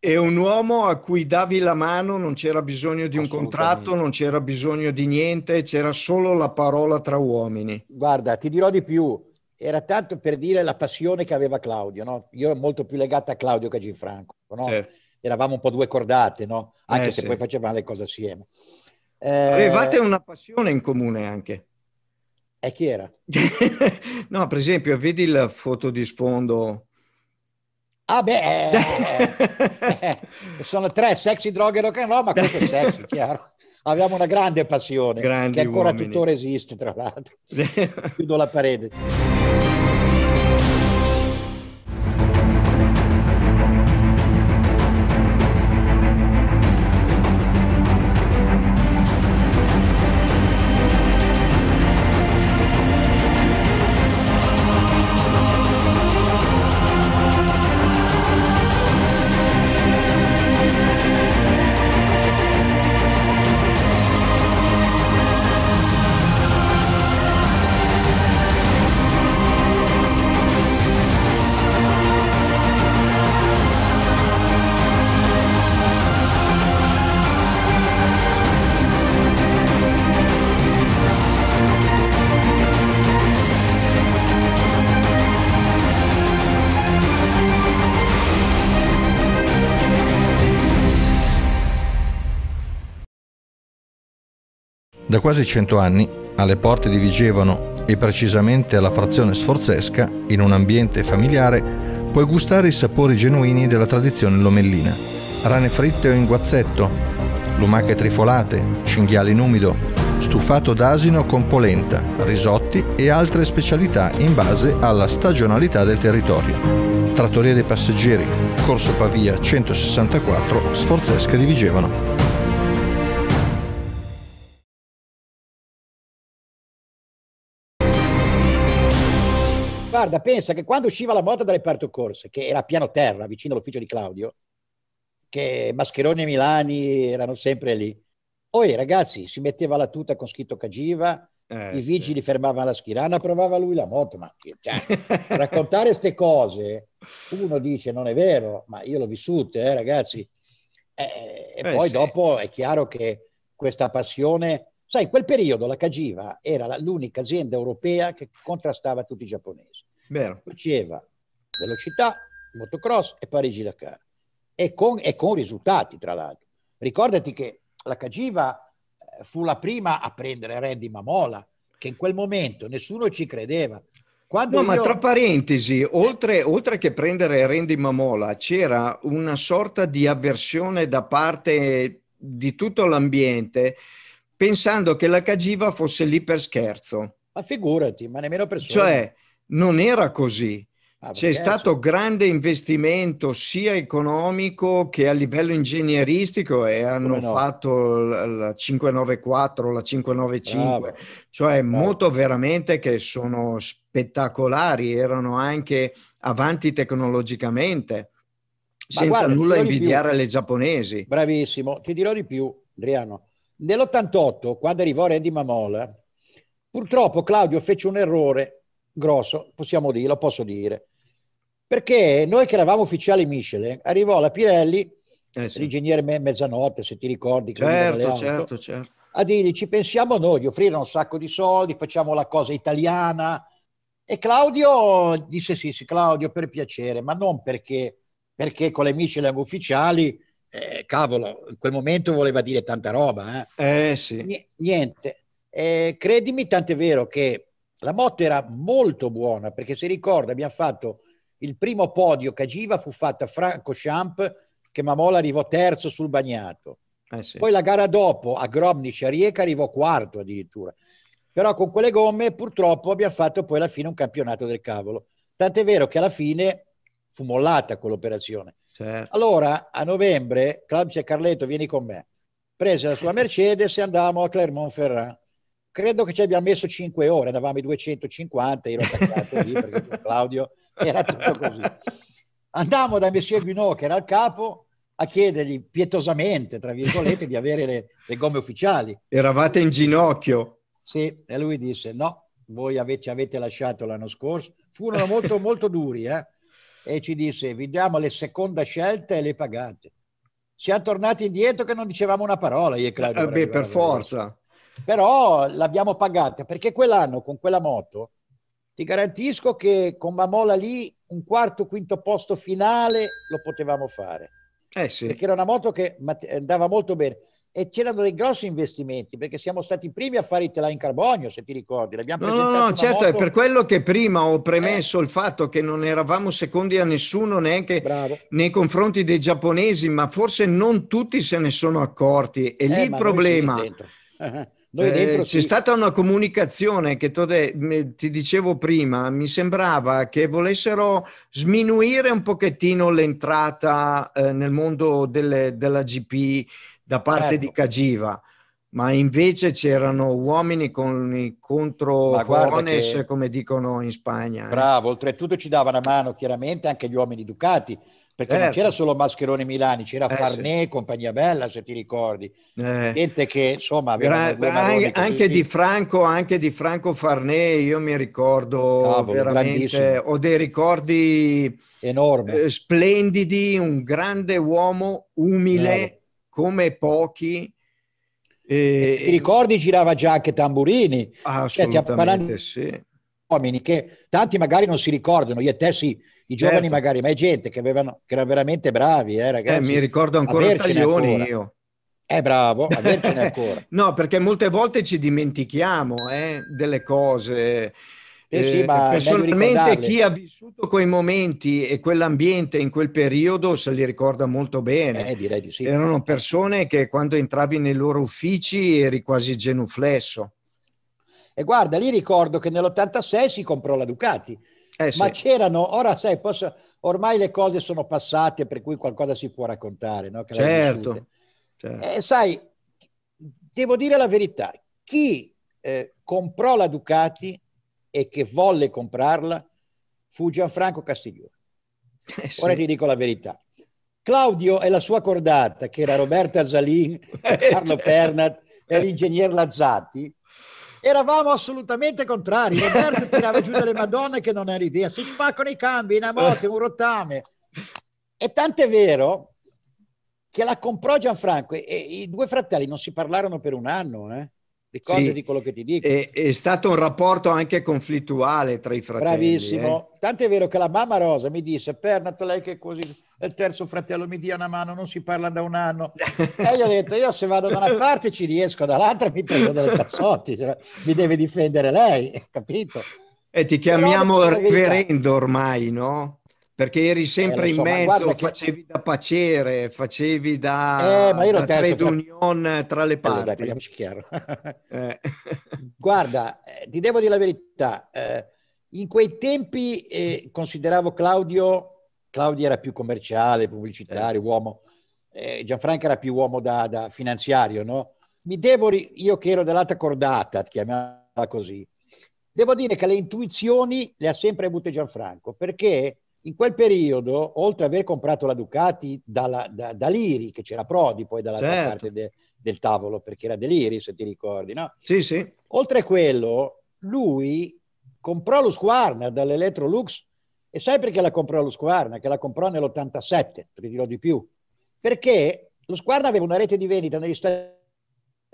Speaker 1: E un uomo a cui davi la mano non c'era bisogno di un contratto, non c'era bisogno di niente, c'era solo la parola tra uomini. Guarda, ti dirò di più, era tanto per dire la
Speaker 2: passione che aveva Claudio, no? Io ero molto più legata a Claudio che a Ginfranco, no? Certo. Eravamo un po' due cordate, no? Anche eh, se sì. poi facevamo le cose assieme.
Speaker 1: Eh, Avevate una passione in comune anche. E chi era? no, per esempio, vedi la foto di sfondo.
Speaker 2: Ah beh, eh, eh, sono tre sexy droghe rock and roll, ma questo è sexy, chiaro. Abbiamo una grande passione Grandi che ancora uomini. tuttora esiste, tra l'altro. Chiudo la parete.
Speaker 3: Da quasi cento anni alle porte di Vigevano e precisamente alla frazione sforzesca, in un ambiente familiare, puoi gustare i sapori genuini della tradizione lomellina. Rane fritte o in guazzetto, lumache trifolate, cinghiali in umido, stufato d'asino con polenta, risotti e altre specialità in base alla stagionalità del territorio. Trattoria dei passeggeri, Corso Pavia 164, Sforzesca di Vigevano.
Speaker 2: guarda, pensa che quando usciva la moto dalle parti corse, che era a piano terra, vicino all'ufficio di Claudio, che Mascheroni e Milani erano sempre lì. Poi ragazzi, si metteva la tuta con scritto Cagiva, eh, i vigili sì. fermavano la schirana, ah, provava lui la moto, ma cioè, raccontare queste cose, uno dice non è vero, ma io l'ho vissuta, eh, ragazzi.
Speaker 3: Eh, e eh, poi sì.
Speaker 2: dopo è chiaro che questa passione, sai, in quel periodo la Cagiva era l'unica azienda europea che contrastava tutti i giapponesi. Vero. Faceva velocità, motocross e Parigi-Dakar. E con, e con risultati, tra l'altro. Ricordati che la Cagiva eh, fu la prima a prendere Randy Mamola, che in quel momento nessuno ci credeva.
Speaker 1: Quando no, io... ma tra parentesi, oltre, oltre, che prendere Randy Mamola, c'era una sorta di avversione da parte di tutto l'ambiente, pensando che la Cagiva fosse lì per scherzo. Ma figurati, ma nemmeno per scherzo. Cioè, non era così. Ah, C'è stato grande investimento sia economico che a livello ingegneristico e hanno no. fatto la 594, la 595, Bravo. cioè Bravo. moto veramente che sono spettacolari, erano anche avanti tecnologicamente, Ma senza guarda, nulla invidiare alle giapponesi.
Speaker 2: Bravissimo, ti dirò di più, Adriano. Nell'88, quando arrivò Randy Mamola, purtroppo Claudio fece un errore grosso, possiamo dire, lo posso dire. Perché noi che eravamo ufficiali Michelin, arrivò la Pirelli, eh sì. l'ingegnere me- Mezzanotte, se ti ricordi, certo, certo, certo. a dirgli ci pensiamo noi, di offrire un sacco di soldi, facciamo la cosa italiana. E Claudio disse sì, sì, Claudio, per piacere, ma non perché, perché con le Michelin ufficiali eh, cavolo, in quel momento voleva dire tanta roba. Eh, eh sì. Niente. Eh, credimi, tant'è vero che la botta era molto buona perché se ricorda abbiamo fatto il primo podio Cagiva fu fatta Franco Champ che Mamola arrivò terzo sul bagnato. Eh sì. Poi la gara dopo a Grobnic a Rieca arrivò quarto addirittura. Però con quelle gomme purtroppo abbiamo fatto poi alla fine un campionato del cavolo. Tant'è vero che alla fine fu mollata quell'operazione. Certo. Allora a novembre Claudio Carletto vieni con me. Prese la sua Mercedes e andavamo a Clermont-Ferrand credo che ci abbia messo 5 ore, andavamo i 250, ero attaccato lì perché Claudio era tutto così. Andammo da Messier Guinot, che era il capo, a chiedergli pietosamente, tra virgolette, di avere le, le gomme ufficiali.
Speaker 1: Eravate in ginocchio.
Speaker 2: Sì, e lui disse no, voi avete, ci avete lasciato l'anno scorso. Furono molto, molto duri, eh? E ci disse, vi diamo le seconde scelte e le pagate. Siamo tornati indietro che non dicevamo una parola io e Claudio. Eh, beh, per forza. Però l'abbiamo pagata perché quell'anno con quella moto ti garantisco che con Mamola lì un quarto, quinto posto finale lo potevamo fare. Eh sì. Perché era una moto che andava molto bene e c'erano dei grossi investimenti perché siamo stati i primi a fare i telai in carbonio se ti ricordi l'abbiamo no, no, no certo moto... è per
Speaker 1: quello che prima ho premesso eh. il fatto che non eravamo secondi a nessuno neanche Bravo. nei confronti dei giapponesi ma forse non tutti se ne sono accorti e eh, lì il problema
Speaker 2: Eh, c'è si...
Speaker 1: stata una comunicazione che de... ti dicevo prima, mi sembrava che volessero sminuire un pochettino l'entrata eh, nel mondo delle, della GP da parte certo. di Cagiva ma invece c'erano uomini con i controfones, che... come dicono in Spagna. Eh. Bravo,
Speaker 2: oltretutto ci dava una mano chiaramente anche gli uomini Ducati, perché certo. non c'era certo. solo Mascherone Milani, c'era eh, Farnè, sì. Compagnia Bella, se ti ricordi. Eh. Gente che insomma aveva Gra- anche, anche, di
Speaker 1: Franco, anche di Franco Farnè, io mi ricordo Cavolo, veramente, ho dei ricordi enormi, eh, splendidi, un grande uomo, umile Bravo. come pochi. E, e ti ricordi girava già anche
Speaker 2: Tamburini? Cioè, Assolutamente cioè, sì. Uomini che tanti magari non si ricordano, io e te sì, i giovani certo. magari, ma è gente che, avevano, che erano veramente bravi, eh, eh ragazzi. Eh, mi ricordo ancora Avercene Taglioni ancora. io. Eh,
Speaker 1: bravo, avercene ancora. no, perché molte volte ci dimentichiamo eh, delle cose.
Speaker 2: Eh sì, personalmente chi ha
Speaker 1: vissuto quei momenti e quell'ambiente in quel periodo se li ricorda molto bene. Eh, sì. Erano persone che quando entravi nei loro uffici eri quasi genuflesso. E guarda, lì ricordo che nell'86 si comprò la Ducati eh, sì. Ma c'erano,
Speaker 2: ora sai, posso, ormai le cose sono passate, per cui qualcosa si può raccontare. No? Che certo. certo. Eh, sai, devo dire la verità, chi eh, comprò la Ducati e che volle comprarla fu Gianfranco Castiglione. Eh sì. Ora ti dico la verità. Claudio e la sua cordata, che era Roberta Zalin, eh, Carlo certo. Pernat e l'ingegner Lazzati, eravamo assolutamente contrari. Roberto tirava giù delle madonne che non era idea. Si spaccano i cambi, una moto, un rottame. E tant'è vero che la comprò Gianfranco e, e i due fratelli non si parlarono per un anno, eh? Ricordi sì, di quello che ti
Speaker 1: dico. È, è, stato un rapporto anche conflittuale tra i fratelli. Bravissimo.
Speaker 2: Eh? Tant'è vero che la mamma Rosa mi disse, Perna, lei che così il eh, terzo fratello mi dia una mano, non si parla da un anno. E gli ho detto, io se vado da una parte ci riesco, dall'altra mi prendo delle cazzotti, cioè, mi deve difendere lei, capito?
Speaker 1: E ti chiamiamo reverendo ormai, no? Perché eri sempre eh, so, in mezzo, facevi che... da pacere, facevi da, eh, ma io da terzo, fra... tra le parti. Allora, chiaro. Eh.
Speaker 2: Guarda, eh, ti devo dire la verità, eh, in quei tempi consideravo Claudio Claudio era più commerciale, pubblicitario, eh. uomo. Eh, Gianfranco era più uomo da, da finanziario, no? Mi devo, ri- io che ero dell'altra cordata, chiamiamola così, devo dire che le intuizioni le ha sempre avute Gianfranco, perché in quel periodo, oltre ad aver comprato la Ducati dalla, da, da Liri, che c'era Prodi poi dall'altra certo. parte de, del tavolo, perché era De Liri, se ti ricordi, no? Sì, sì. Oltre a quello, lui comprò lo Squarna dall'Electrolux e sai perché la comprò lo Squarna? Che la comprò nell'87, ti dirò di più. Perché lo Squarna aveva una rete di vendita negli Stati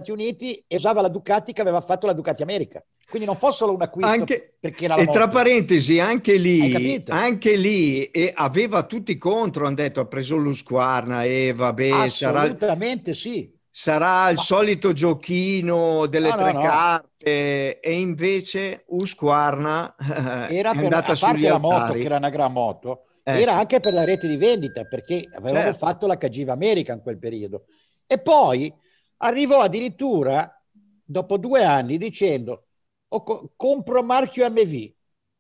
Speaker 2: Uniti e usava la Ducati che aveva fatto la Ducati America. Quindi non fosse solo un acquisto anche, perché la E tra
Speaker 1: parentesi, anche lì, anche lì aveva tutti contro, hanno detto, ha preso lo Squarna e vabbè... Assolutamente sarà... sì sarà il solito giochino delle no, tre no, carte e invece Usquarna eh, era per, andata a parte la altari. moto che era una
Speaker 2: gran moto eh, era sì. anche per la rete di vendita perché avevano certo. fatto la Cagiva America in quel periodo e poi arrivò addirittura dopo due anni dicendo oh, compro marchio MV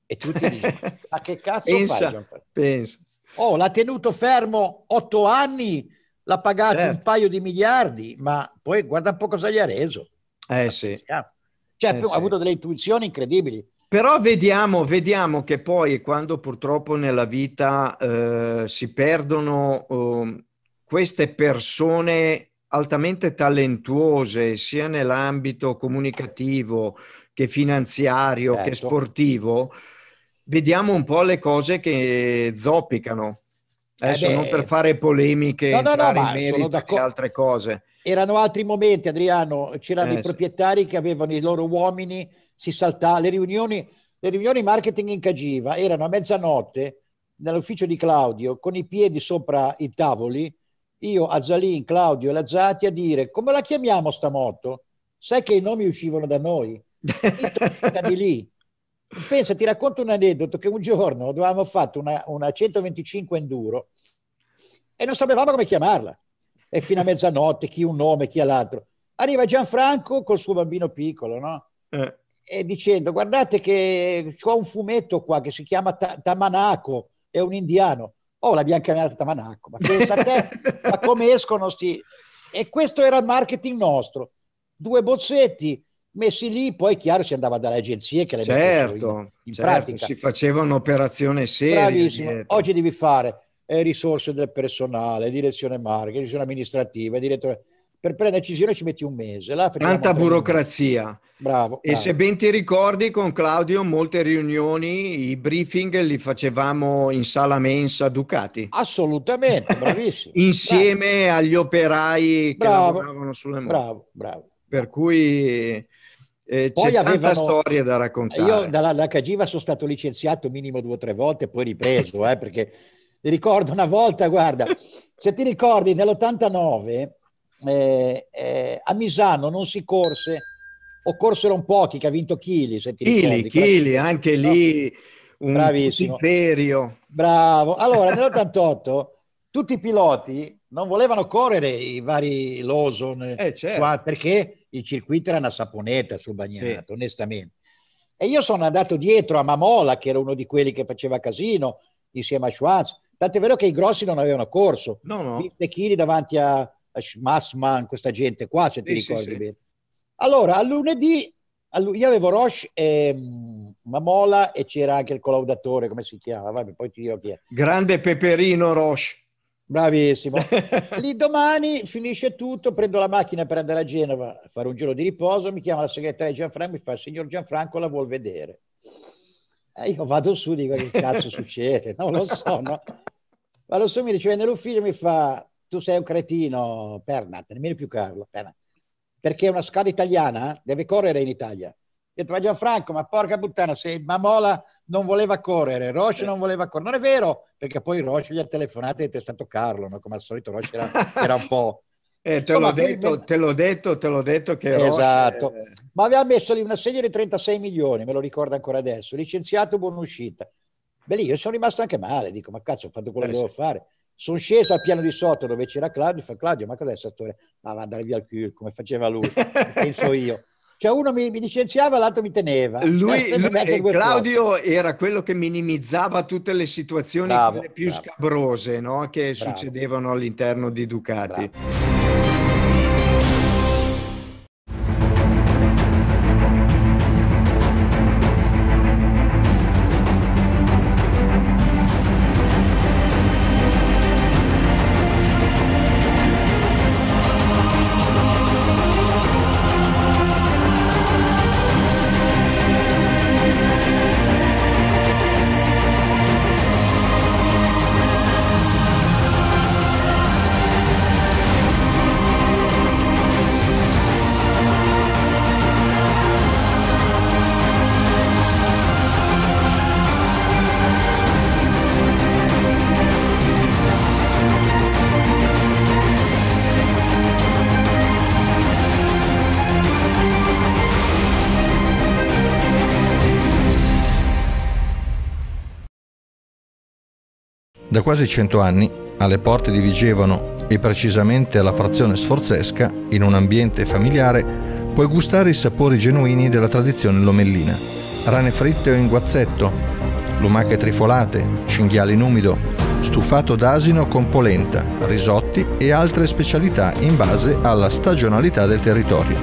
Speaker 2: e tutti dicono ma che cazzo pensa, fai pensa. oh l'ha tenuto fermo otto anni l'ha pagato certo. un paio di miliardi, ma poi guarda un po' cosa gli ha reso. Eh sì. Cioè, eh ha sì. avuto delle intuizioni incredibili.
Speaker 1: Però vediamo, vediamo che poi quando purtroppo nella vita eh, si perdono eh, queste persone altamente talentuose sia nell'ambito comunicativo che finanziario certo. che sportivo, vediamo un po' le cose che zoppicano. Adesso eh, eh beh, non per fare polemiche, no, no, no, ma sono d'accordo. altre cose.
Speaker 2: Erano altri momenti, Adriano, c'erano eh, i proprietari sì. che avevano i loro uomini, si saltava, le riunioni, le riunioni marketing in Cagiva erano a mezzanotte nell'ufficio di Claudio con i piedi sopra i tavoli, io, Azzalin, Claudio e Lazzati a dire come la chiamiamo sta moto? Sai che i nomi uscivano da noi? da di lì. Pensa, ti racconto un aneddoto che un giorno avevamo fatto una, una 125 enduro e non sapevamo come chiamarla. E fino a mezzanotte, chi un nome, chi l'altro. Arriva Gianfranco col suo bambino piccolo, no? Eh. E dicendo, guardate che ho un fumetto qua che si chiama Ta- Tamanaco, è un indiano. Oh, l'abbiamo chiamata Tamanaco, ma pensa a te, ma come escono sti... E questo era il marketing nostro. Due bozzetti, messi lì, poi chiaro si andava dalle agenzie che le certo, in, in certo, pratica. si
Speaker 1: faceva un'operazione seria. Bravissimo,
Speaker 2: oggi devi fare eh, risorse del personale, direzione marketing, direzione amministrativa, direttore... Per prendere decisione ci metti un mese. Là Tanta burocrazia. Bravo, bravo. E se
Speaker 1: ben ti ricordi con Claudio, molte riunioni, i briefing li facevamo in sala mensa Ducati. Assolutamente, bravissimo. Insieme bravo. agli operai che lavoravano sulle moto. Bravo, bravo. Per cui eh, poi
Speaker 2: c'è avevano, storia da eh, raccontare. Io dalla, dall'HGIVA sono stato licenziato minimo due o tre volte e poi ripreso, eh, perché ricordo una volta, guarda, se ti ricordi nell'89 eh, eh, a Misano non si corse, o corsero un pochi che ha vinto Chili, se ti Chili, ricordi. Chili,
Speaker 1: anche no? lì un Bravissimo. Imperio.
Speaker 2: Bravo. Allora, nell'88 tutti i piloti non volevano correre i vari Lawson eh, certo. perché il circuito era una saponetta sul bagnato, sì. onestamente. E io sono andato dietro a Mamola, che era uno di quelli che faceva casino, insieme a Schwartz. Tant'è vero che i grossi non avevano corso. No, no. 20 davanti a, a Massman, questa gente qua, se sì, ti ricordi sì, bene. Allora, a lunedì, a lunedì, io avevo Roche e mm, Mamola e c'era anche il collaudatore, come si chiama? Vabbè, poi ti dirò
Speaker 1: chi è. Grande Peperino Roche. Bravissimo. Lì domani
Speaker 2: finisce tutto, prendo la macchina per andare a Genova a fare un giro di riposo, mi chiama la segretaria Gianfranco, mi fa signor Gianfranco la vuol vedere. E eh, io vado su, dico che cazzo succede, non lo so, no? Vado su, mi riceve nell'ufficio, mi fa tu sei un cretino, Pernat, nemmeno più Carlo, Pernat. perché una scala italiana deve correre in Italia detto, ma Gianfranco, ma porca puttana, se Mamola non voleva correre, Roche non voleva correre, non è vero, perché poi Roche gli ha telefonato e è stato Carlo, no? come al solito Roche era, era un po'... Eh, te, l'ho detto, te l'ho detto, te l'ho detto che... Esatto, Roche... Eh, ma aveva messo lì una serie di 36 milioni, me lo ricordo ancora adesso, licenziato, buona uscita. Beh lì io sono rimasto anche male, dico ma cazzo ho fatto quello eh, che sì. dovevo fare. Sono sceso al piano di sotto dove c'era Claudio, fa Claudio ma cos'è questa
Speaker 1: storia? Ma va a andare via al culo, come faceva lui, penso io
Speaker 2: cioè uno mi, mi licenziava, l'altro mi teneva. Lui, eh, lui eh, Claudio
Speaker 1: cose. era quello che minimizzava tutte le situazioni bravo, più bravo. scabrose no? che bravo. succedevano all'interno di Ducati.
Speaker 3: Da quasi cento anni alle porte di Vigevano e precisamente alla frazione sforzesca, in un ambiente familiare, puoi gustare i sapori genuini della tradizione lomellina. Rane fritte o in guazzetto, lumache trifolate, cinghiale in umido, stufato d'asino con polenta, risotti e altre specialità in base alla stagionalità del territorio.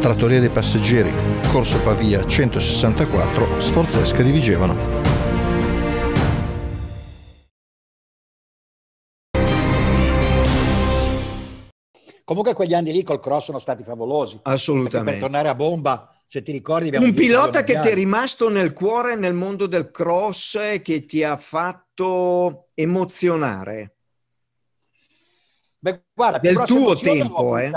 Speaker 3: Trattoria dei passeggeri, Corso Pavia 164, Sforzesca di Vigevano.
Speaker 1: Comunque
Speaker 2: quegli anni lì col cross sono stati favolosi.
Speaker 1: Assolutamente. Per tornare
Speaker 2: a bomba, se ti ricordi... Un pilota che ti è
Speaker 1: rimasto nel cuore nel mondo del cross che ti ha fatto emozionare. Beh, guarda, del tuo tempo, eh?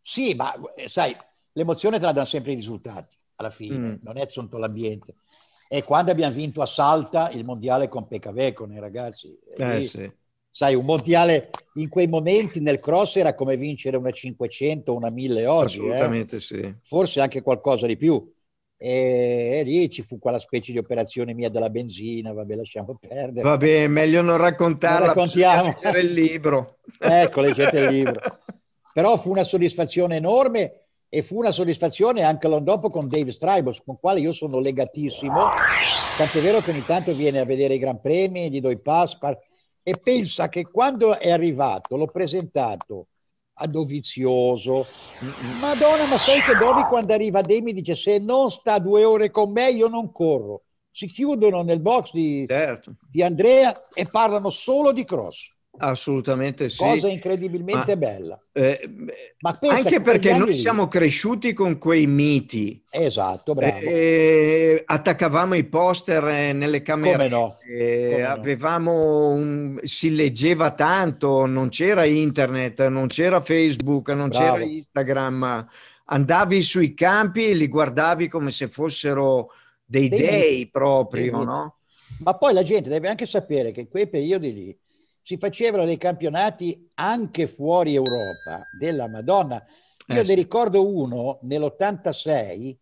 Speaker 2: Sì, ma sai, l'emozione te la danno sempre i risultati, alla fine, mm. non è soltanto l'ambiente. E quando abbiamo vinto a Salta il mondiale con Peccaveco, nei ragazzi, eh, eh lì, sì sai, un mondiale in quei momenti nel cross era come vincere una 500, o una 1000 oggi. Eh. Assolutamente eh? sì. Forse anche qualcosa di più. E, e, lì ci fu quella specie di operazione mia della benzina, vabbè lasciamo perdere. Vabbè,
Speaker 1: meglio non raccontarla, non raccontiamo. leggere il libro. ecco, leggete il libro.
Speaker 2: Però fu una soddisfazione enorme e fu una soddisfazione anche l'anno dopo con Dave Stribos, con quale io sono legatissimo, tant'è vero che ogni tanto viene a vedere i Gran Premi, gli do i pass, par- e pensa che quando è arrivato l'ho presentato a Dovizioso. Madonna, ma sai che Dovi quando arriva Demi mi dice se non sta due ore con me io non corro. Si chiudono nel box di, certo. di Andrea e parlano solo di cross.
Speaker 1: Assolutamente sì. Cosa
Speaker 2: incredibilmente ma, bella.
Speaker 1: Eh, ma anche perché noi lì. siamo cresciuti con quei miti. Esatto, bravo. Eh, eh attaccavamo i poster eh, nelle camere. No? Eh, avevamo un, si leggeva tanto, non c'era internet, non c'era Facebook, non bravo. c'era Instagram. Andavi sui campi e li guardavi come se fossero dei, dei, dei proprio, no? Ma poi la gente deve anche sapere
Speaker 2: che in quei periodi lì si facevano dei campionati anche fuori Europa della Madonna. Io eh sì. ne ricordo uno nell'86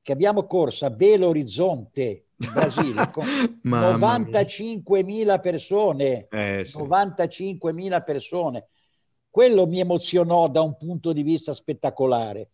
Speaker 2: che abbiamo corso a Belo Horizonte in Brasile con 95.000 persone. Eh sì. 95.000 persone. Quello mi emozionò da un punto di vista spettacolare.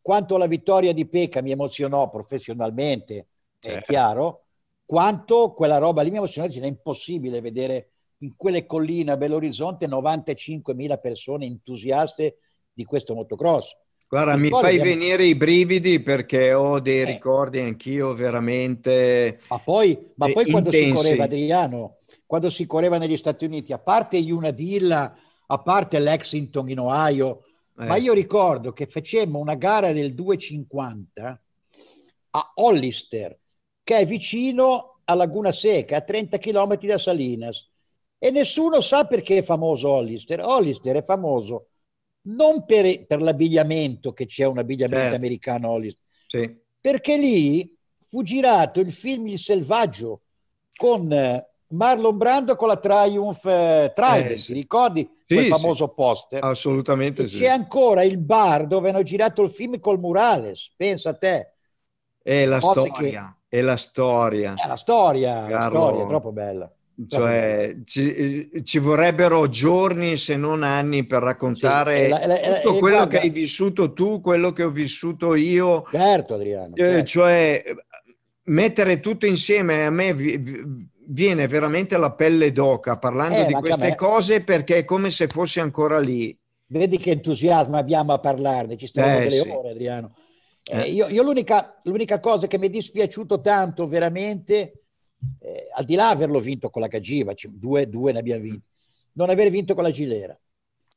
Speaker 2: Quanto la vittoria di Pecca mi emozionò professionalmente, è eh. chiaro, quanto quella roba lì mi emozionò, è impossibile vedere in quelle colline a Bell'Orizzonte 95.000 persone entusiaste di questo motocross.
Speaker 1: Guarda, mi fai abbiamo... venire i brividi perché ho dei eh. ricordi anch'io veramente. Ma poi, ma poi quando intensi. si correva,
Speaker 2: Adriano, quando si correva negli Stati Uniti, a parte Unadilla, a parte Lexington in Ohio, eh. ma io ricordo che facemmo una gara del 250 a Hollister, che è vicino a Laguna Seca, a 30 km da Salinas. E nessuno sa perché è famoso Hollister. Hollister è famoso non per, per l'abbigliamento, che c'è un abbigliamento certo. americano Hollister, sì. perché lì fu girato il film Il Selvaggio con eh, Marlon Brando con la Triumph eh, Trident, eh, sì. ricordi sì, quel famoso sì. poster?
Speaker 1: Assolutamente e sì. C'è
Speaker 2: ancora il bar dove hanno girato il film col Murales, pensa a te.
Speaker 1: È la Cose storia, che... è la storia. È eh, la storia, Carlo... la storia, è troppo bella. Cioè, ci, eh, ci, vorrebbero giorni se non anni per raccontare sì, la, la, la, tutto quello guarda, che hai vissuto tu, quello che ho vissuto io. Certo, Adriano. Eh, certo. Eh, cioè, mettere tutto insieme a me viene veramente la pelle d'oca parlando eh, di queste vabbè. cose perché è come se fossi ancora lì. Vedi che entusiasmo abbiamo a parlarne, ci stiamo eh, delle sì.
Speaker 2: ore, Adriano. Eh, eh. io, io
Speaker 1: l'unica, l'unica
Speaker 2: cosa che mi è dispiaciuto tanto veramente eh, al di là averlo vinto con la Cagiva, due, due, ne abbiamo vinti, non aver vinto con la Gilera.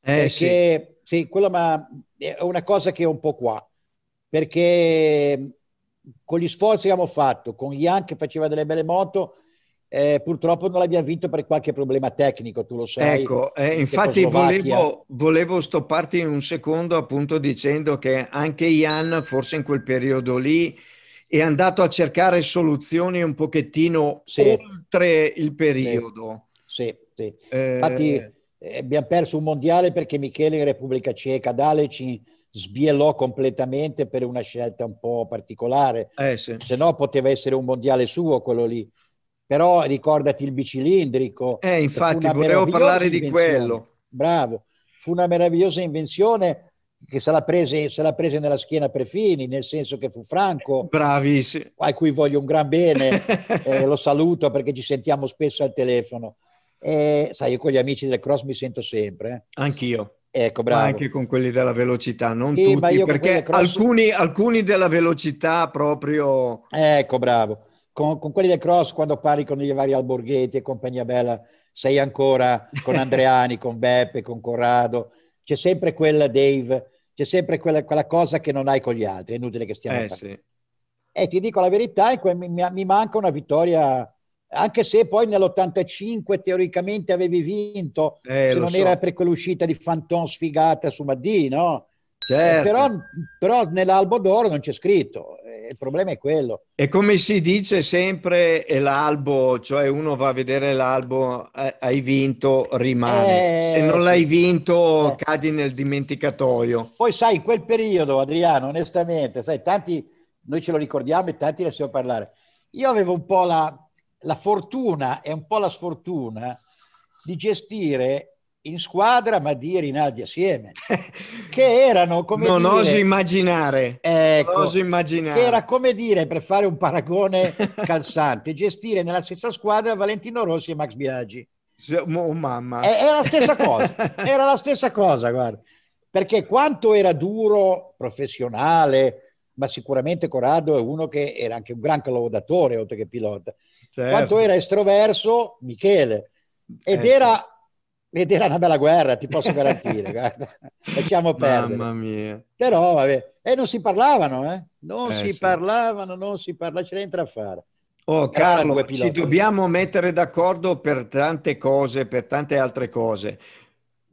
Speaker 2: Eh, perché sì, sì quello ma, è una cosa che è un po' qua, perché con gli sforzi che abbiamo fatto, con Ian che faceva delle belle moto, eh, purtroppo non l'abbiamo vinto per qualche problema tecnico, tu lo sai. Ecco, eh, infatti volevo,
Speaker 1: volevo, stopparti un secondo appunto dicendo che anche Ian forse in quel periodo lì è andato a cercare soluzioni un pochettino sì. oltre il periodo. Sì, sì. sì. Eh... Infatti eh, abbiamo perso un mondiale perché Michele in Repubblica
Speaker 2: Ceca, Dale ci sbiellò completamente per una scelta un po' particolare, eh, sì. se no poteva essere un mondiale suo quello lì. Però ricordati il bicilindrico. Eh, infatti, volevo parlare invenzione. di quello. Bravo, fu una meravigliosa invenzione che se la, prese, se l'ha prese nella schiena per Fini, nel senso che fu Franco, Bravissimo. a cui voglio un gran bene, eh, lo saluto perché ci sentiamo spesso al telefono. E, sai, io con gli amici del cross mi sento sempre. Eh.
Speaker 1: Anch'io. Ecco, bravo. Ma anche con quelli della velocità, non sì, tutti, perché cross... alcuni, alcuni, della velocità proprio... Ecco, bravo. Con, con, quelli del cross, quando parli con i vari Alborghetti e compagnia
Speaker 2: bella, sei ancora con Andreani, con Beppe, con Corrado, c'è sempre quella Dave c'è sempre quella, quella, cosa che non hai con gli altri, è inutile che stiamo eh, sì. E ti dico la verità, mi, mi manca una vittoria anche se poi nell'85 teoricamente avevi vinto, eh, se non so. era per quell'uscita di Fanton sfigata su Maddì, no? Eh, certo. Eh, però, però nell'albo d'oro non c'è scritto il problema è quello.
Speaker 1: E come si dice sempre, è eh, l'albo, cioè uno va a vedere l'albo, eh, hai vinto, rimane. Eh, Se non l'hai vinto, eh. cadi nel dimenticatoio.
Speaker 2: Poi sai, in quel periodo, Adriano, onestamente, sai, tanti, noi ce lo ricordiamo e tanti ne stiamo parlare. Io avevo un po' la, la fortuna e un po' la sfortuna di gestire in squadra ma di rinaldi assieme che erano come non dire, oso
Speaker 1: immaginare ecco, non oso immaginare era
Speaker 2: come dire per fare un paragone calzante gestire nella stessa squadra Valentino Rossi e Max Biaggi
Speaker 1: oh, oh, mamma era la stessa
Speaker 2: cosa era la stessa cosa guarda perché quanto era duro professionale ma sicuramente Corrado è uno che era anche un gran collaudatore oltre che pilota certo. quanto era estroverso Michele ed certo. era era una bella guerra, ti posso garantire, guarda. lasciamo perdere.
Speaker 1: Mamma mia.
Speaker 2: Però, vabbè, e non si parlavano, eh? Non eh, si sì. parlavano, non si parlava, ce l'entra a fare.
Speaker 1: Oh Carlo, ci dobbiamo mettere d'accordo per tante cose, per tante altre cose,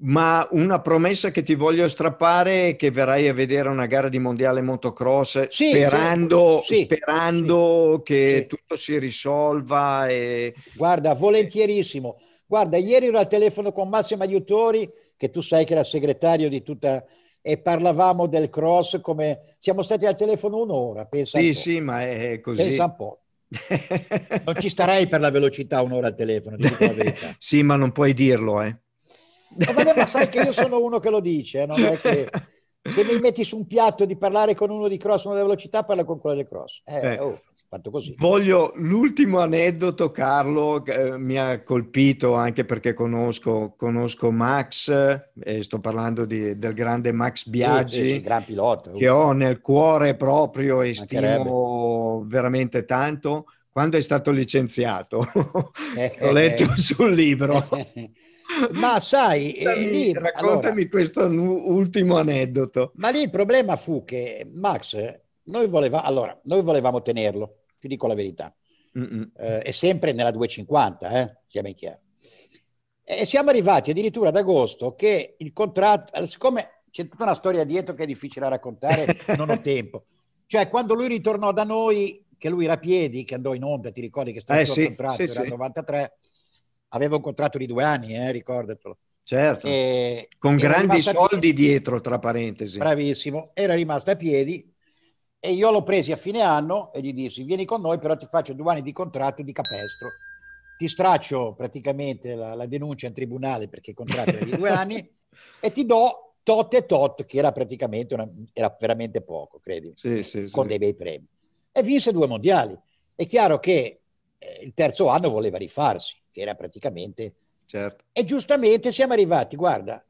Speaker 1: ma una promessa che ti voglio strappare è che verrai a vedere una gara di mondiale motocross sì, sperando, sì, sperando sì, che tutto si risolva. E... Guarda, volentierissimo.
Speaker 2: Guarda, ieri ero al telefono con Massimo Aiutori, che tu sai che era segretario di tutta... e parlavamo del cross come... Siamo stati al telefono un'ora, pensa Sì, un sì, ma è così. Pensa un po'. non ci starei per la velocità un'ora al telefono, dico la verità.
Speaker 1: sì, ma non puoi dirlo, eh.
Speaker 2: Ma, vabbè, ma sai che io sono uno che lo dice, eh, non è che se mi metti su un piatto di parlare con uno di cross, una velocità, parla con quello del cross. Eh, eh. Oh, fatto così.
Speaker 1: Voglio l'ultimo aneddoto, Carlo, che eh, mi ha colpito anche perché conosco, conosco Max, eh, sto parlando di, del grande Max Biaggi, sì, sì, sì,
Speaker 2: gran pilota. che ho
Speaker 1: nel cuore proprio e stimo veramente tanto. Quando è stato licenziato, l'ho letto sul libro. Ma sai, Stami, eh, lì, raccontami allora, questo ultimo
Speaker 2: aneddoto. Ma lì il problema fu che Max, noi, voleva, allora, noi volevamo tenerlo, ti dico la verità, eh, e sempre nella 250, eh, siamo in chiaro. E siamo arrivati addirittura ad agosto che il contratto, eh, siccome c'è tutta una storia dietro che è difficile da raccontare, non ho tempo. Cioè, quando lui ritornò da noi, che lui era a piedi, che andò in onda, ti ricordi che stava eh, il sì, contratto, sì, era sì. 93, aveva un contratto di due anni, eh, ricordatelo.
Speaker 1: Certo, e, con grandi soldi piedi, dietro, tra parentesi.
Speaker 2: Bravissimo, era rimasta a piedi e io l'ho preso a fine anno e gli dissi vieni con noi però ti faccio due anni di contratto di capestro, ti straccio praticamente la, la denuncia in tribunale perché il contratto è di due anni e ti do tot e tot che era praticamente una, era veramente poco, credi, sì, sì, con sì. dei bei premi. E vinse due mondiali. È chiaro che eh, il terzo anno voleva rifarsi che era praticamente... Certo. E giustamente siamo arrivati, guarda,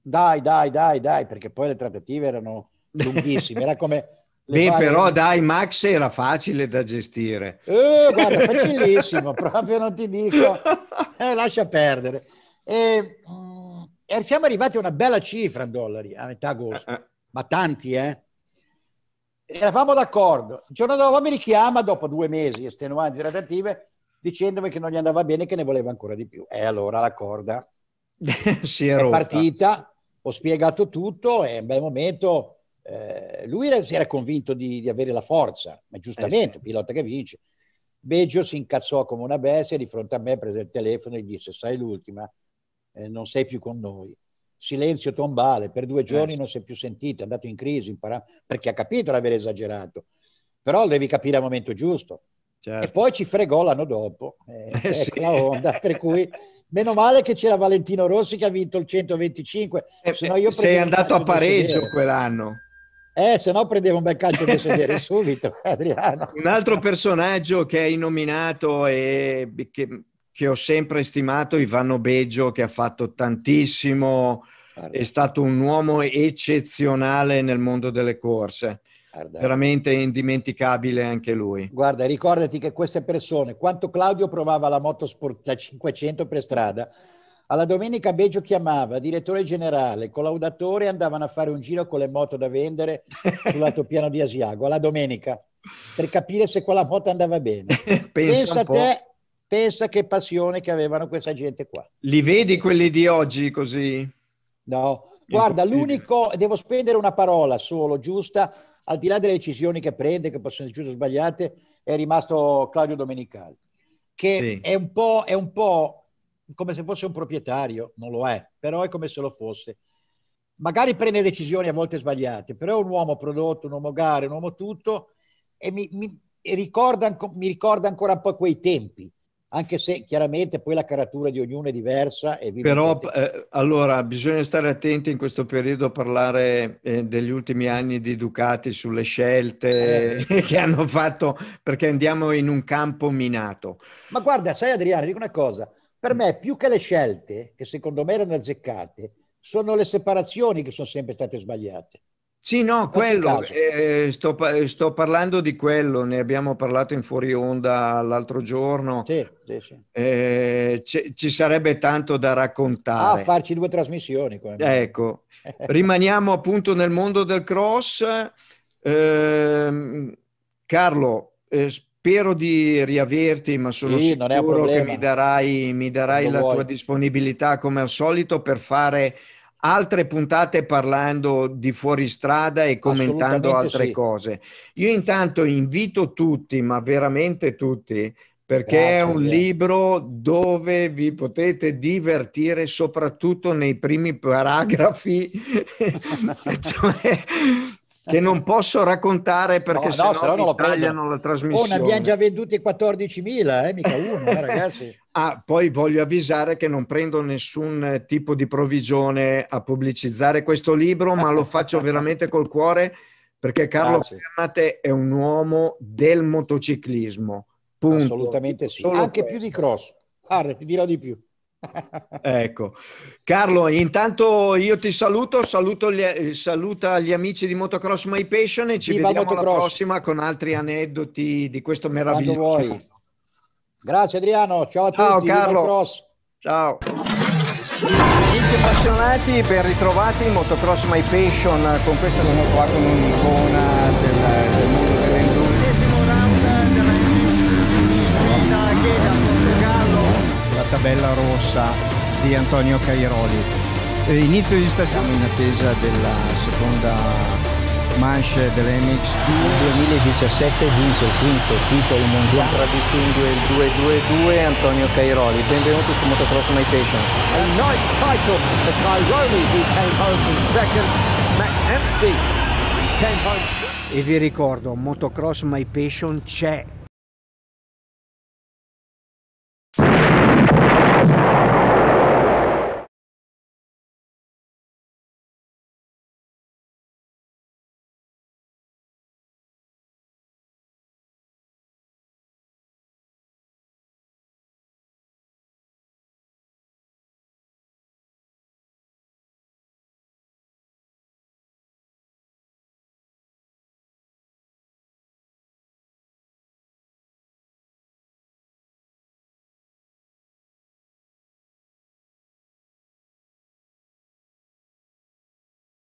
Speaker 2: dai, dai, dai, dai, perché poi le trattative erano lunghissime, era come... Beh, varie... però
Speaker 1: dai, Max era facile da gestire.
Speaker 2: Eh, guarda, facilissimo, proprio non ti dico, eh, lascia perdere. E, mm, e siamo arrivati a una bella cifra in dollari a metà agosto, eh, eh. ma tanti, eh? Eravamo d'accordo. Il giorno dopo mi richiama, dopo due mesi estenuanti trattative, dicendomi che non gli andava bene e che ne voleva ancora di più. E allora la corda si è, è partita, ho spiegato tutto e in bel momento eh, lui si era convinto di, di, avere la forza, ma eh, giustamente, eh sì. pilota che vince. Beggio si incazzò come una bestia di fronte a me, prese il telefono e disse, sai l'ultima, eh, non sei più con noi. Silenzio tombale, per due eh, giorni non si è più sentito, è andato in crisi, imparato, perché ha capito di aver esagerato. Però devi capire al momento giusto. Certo. E poi ci fregò l'anno dopo, eh, eh ecco, sì. la onda, per cui meno male che c'era Valentino Rossi che ha vinto il 125. Eh, se no io eh, sei andato a pareggio
Speaker 1: quell'anno.
Speaker 2: Eh, se no prendevo un bel calcio da sedere subito, Adriano.
Speaker 1: Un altro personaggio che hai nominato e che, che ho sempre stimato, Ivano Beggio, che ha fatto tantissimo, è stato un uomo eccezionale nel mondo delle corse. Guarda. veramente indimenticabile anche lui.
Speaker 2: Guarda, ricordati che queste persone, quanto Claudio provava la moto sport da 500 per strada, alla domenica Beggio chiamava, direttore generale, collaudatore, andavano a fare un giro con le moto da vendere sull'altopiano di Asiago, alla domenica, per capire se quella moto andava bene. pensa, pensa a te, pensa che passione che avevano questa gente qua.
Speaker 1: Li vedi quelli di oggi così? No, guarda, l'unico, devo
Speaker 2: spendere una parola solo, giusta, al di là delle decisioni che prende, che possono essere giuste o sbagliate, è rimasto Claudio Domenicali, che sì. è, un è, un po', come se fosse un proprietario, non lo è, però è come se lo fosse. Magari prende decisioni a volte sbagliate, però è un uomo prodotto, un uomo gare, un uomo tutto, e mi, mi, ricorda, mi ricorda ancora un po' quei tempi anche se chiaramente poi la caratura di ognuno è diversa. Però
Speaker 1: eh, allora bisogna stare attenti in questo periodo a parlare eh, degli ultimi anni di Ducati sulle scelte eh. che hanno fatto perché andiamo in un campo minato.
Speaker 2: Ma guarda, sai Adriano, dico una cosa, per me più che le scelte, che secondo me erano azzeccate, sono le separazioni che sono sempre state sbagliate.
Speaker 1: Sì, no, quello, eh, sto, sto, parlando di quello, ne abbiamo parlato in fuori onda l'altro giorno. Sì, sì, sì. Eh, c- ci sarebbe tanto da raccontare. Ah,
Speaker 2: farci due trasmissioni. Qua. Ecco,
Speaker 1: rimaniamo appunto nel mondo del cross. Ehm, eh, Carlo, spero di riaverti, ma sono sì, sicuro che mi darai, mi darai la vuoi. tua disponibilità come al solito per fare altre puntate parlando di fuoristrada e commentando altre sì. cose. Io intanto invito tutti, ma veramente tutti, perché Grazie, è un libro dove vi potete divertire soprattutto nei primi paragrafi, cioè, che non posso raccontare perché no, sennò no, sennò tagliano la trasmissione. Oh, ne abbiamo già venduti 14.000, eh, mica uno, eh, ragazzi. Ah, poi voglio avvisare che non prendo nessun eh, tipo di provvigione a pubblicizzare questo libro, ma lo faccio veramente col cuore perché ah, Carlo Grazie. Fermate è un uomo del motociclismo. Punto. Assolutamente sì, Solo anche questo. più di cross. Guarda, ti dirò di più. ecco. Carlo, intanto io ti saluto, saluto gli, eh, saluta gli amici di Motocross My Passion e ci Viva vediamo alla prossima con altri aneddoti di questo meraviglioso Grazie Adriano, ciao a ciao, tutti. Carlo. Ciao Carlo. Ciao. appassionati, ben ritrovati in Motocross My Passion. Con questo sono qua con un'icona del, del mondo dell'enduro. round della Vita Gheda, Portogallo. La tabella rossa di Antonio Cairoli. Eh, inizio di stagione in attesa della seconda Manche dell'MX2 2017 vince il quinto titolo mondiale contraddistingue il 222 Antonio Cairoli benvenuto su Motocross My Passion
Speaker 2: a title for Cairoli who came home in second Max
Speaker 1: Amsty came home e vi ricordo Motocross My Passion c'è